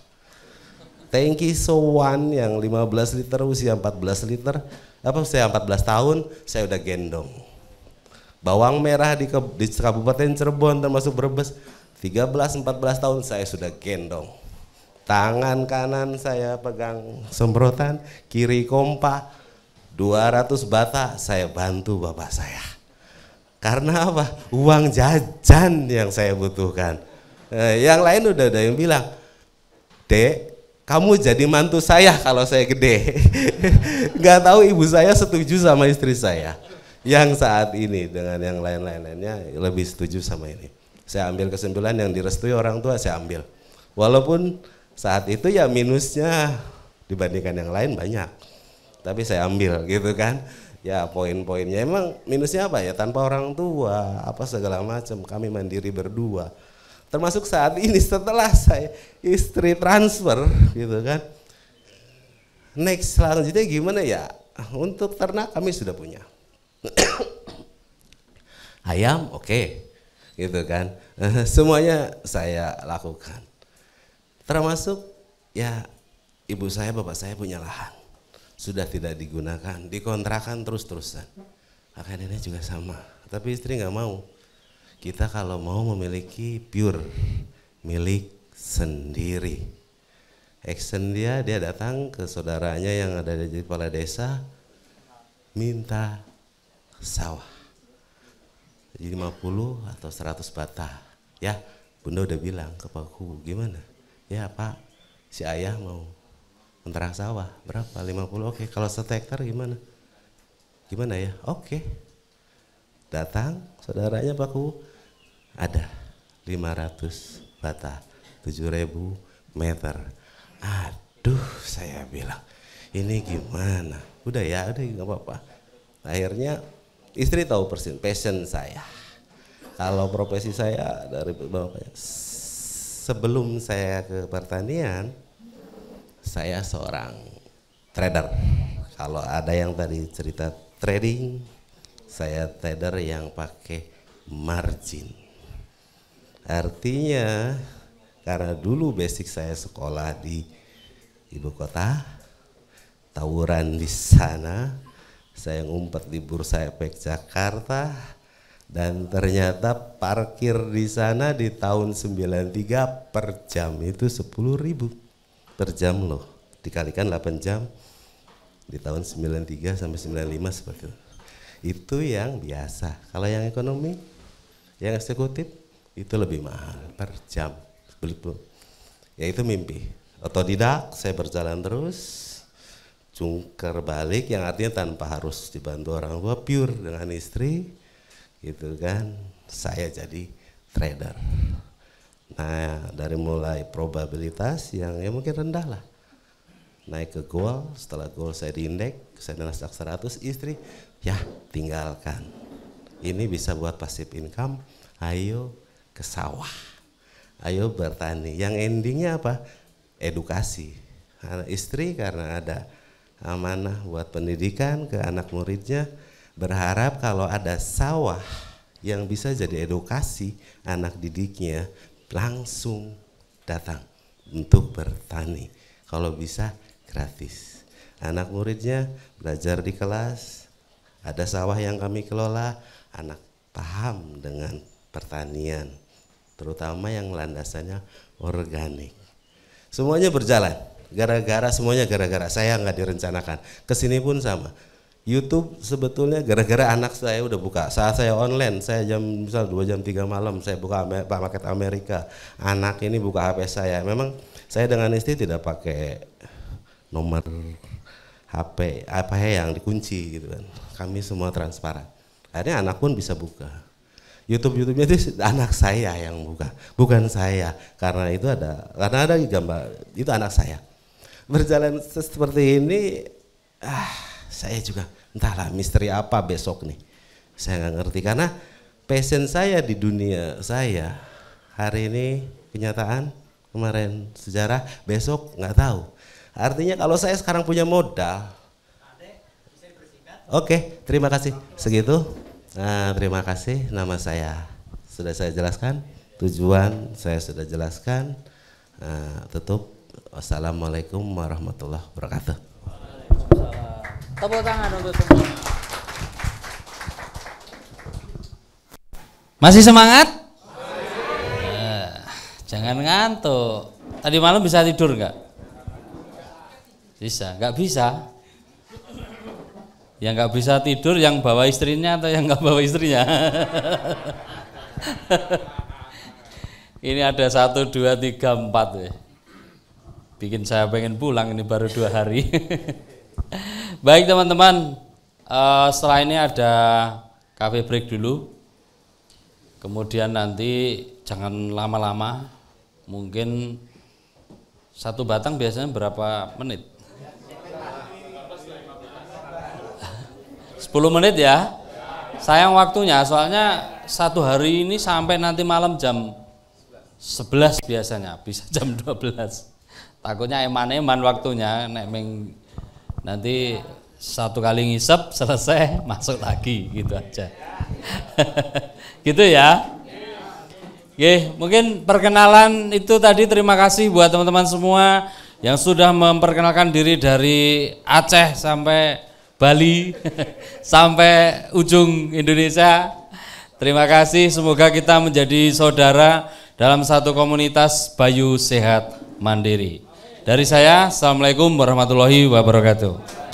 so one yang 15 liter usia 14 liter apa saya 14 tahun saya udah gendong bawang merah di, di kabupaten Cirebon termasuk Brebes 13-14 tahun saya sudah gendong. Tangan kanan saya pegang semprotan, kiri kompa, 200 bata saya bantu bapak saya. Karena apa? Uang jajan yang saya butuhkan. Eh, yang lain udah ada yang bilang, Dek, kamu jadi mantu saya kalau saya gede. Gak tahu ibu saya setuju sama istri saya. Yang saat ini dengan yang lain-lainnya lebih setuju sama ini. Saya ambil kesimpulan yang direstui orang tua saya ambil. Walaupun saat itu ya minusnya dibandingkan yang lain banyak. Tapi saya ambil gitu kan. Ya poin-poinnya emang minusnya apa ya? Tanpa orang tua, apa segala macam. Kami mandiri berdua. Termasuk saat ini setelah saya istri transfer gitu kan. Next selanjutnya gimana ya? Untuk ternak kami sudah punya. Ayam oke, okay gitu kan. Semuanya saya lakukan. Termasuk ya ibu saya, bapak saya punya lahan. Sudah tidak digunakan, dikontrakan terus-terusan. Kakak ini juga sama, tapi istri nggak mau. Kita kalau mau memiliki pure, milik sendiri. Action dia, dia datang ke saudaranya yang ada di kepala desa, minta sawah jadi 50 atau 100 bata. Ya, Bunda udah bilang ke Pak Paku, gimana? Ya Pak, si ayah mau menterah sawah. Berapa? 50, oke. Okay. Kalau satu gimana? Gimana ya? Oke. Okay. Datang saudaranya Pak Paku, ada 500 bata, 7000 meter. Aduh, saya bilang, ini gimana? Udah ya, udah nggak apa-apa. Akhirnya Istri tahu persis passion saya. Kalau profesi saya dari bapaknya. Sebelum saya ke pertanian, saya seorang trader. Kalau ada yang tadi cerita trading, saya trader yang pakai margin. Artinya karena dulu basic saya sekolah di ibu kota, tawuran di sana, saya ngumpet di Bursa Efek Jakarta dan ternyata parkir di sana di tahun 93 per jam itu 10.000 per jam loh dikalikan 8 jam di tahun 93 sampai 95 seperti itu itu yang biasa kalau yang ekonomi yang eksekutif itu lebih mahal per jam ya itu mimpi otodidak saya berjalan terus jungkar balik yang artinya tanpa harus dibantu orang tua pure dengan istri gitu kan saya jadi trader nah dari mulai probabilitas yang ya mungkin rendah lah naik ke goal setelah goal saya di indeks saya di Nasdaq 100 istri ya tinggalkan ini bisa buat pasif income ayo ke sawah ayo bertani yang endingnya apa edukasi istri karena ada amanah buat pendidikan ke anak muridnya berharap kalau ada sawah yang bisa jadi edukasi anak didiknya langsung datang untuk bertani kalau bisa gratis anak muridnya belajar di kelas ada sawah yang kami kelola anak paham dengan pertanian terutama yang landasannya organik semuanya berjalan Gara-gara semuanya gara-gara saya nggak direncanakan. Kesini pun sama. YouTube sebetulnya gara-gara anak saya udah buka. Saat saya online, saya jam misal dua jam tiga malam saya buka Pak Market Amerika. Anak ini buka HP saya. Memang saya dengan istri tidak pakai nomor HP apa ya yang dikunci gitu kan. Kami semua transparan. Akhirnya anak pun bisa buka. YouTube YouTube-nya itu anak saya yang buka, bukan saya. Karena itu ada karena ada gambar itu anak saya berjalan seperti ini, ah, saya juga entahlah misteri apa besok nih. Saya nggak ngerti karena passion saya di dunia saya hari ini kenyataan, kemarin sejarah, besok nggak tahu. Artinya kalau saya sekarang punya modal, oke, okay, terima kasih segitu. Nah, terima kasih nama saya sudah saya jelaskan, tujuan saya sudah jelaskan, nah, tutup. Wassalamualaikum warahmatullahi wabarakatuh. Tepuk tangan untuk semua. Masih semangat? Masih. Eh, jangan ngantuk. Tadi malam bisa tidur nggak? Bisa, nggak bisa. Yang nggak bisa tidur, yang bawa istrinya atau yang nggak bawa istrinya? Ini ada satu, dua, tiga, empat. Ya bikin saya pengen pulang ini baru dua hari. Baik teman-teman, uh, setelah ini ada cafe break dulu. Kemudian nanti jangan lama-lama, mungkin satu batang biasanya berapa menit? 10 menit ya. Sayang waktunya, soalnya satu hari ini sampai nanti malam jam 11 biasanya, bisa jam 12 takutnya eman-eman waktunya nek ming nanti satu kali ngisep selesai masuk lagi gitu aja gitu ya Oke, mungkin perkenalan itu tadi terima kasih buat teman-teman semua yang sudah memperkenalkan diri dari Aceh sampai Bali sampai ujung Indonesia. Terima kasih, semoga kita menjadi saudara dalam satu komunitas Bayu Sehat Mandiri. Dari saya, Assalamualaikum warahmatullahi wabarakatuh.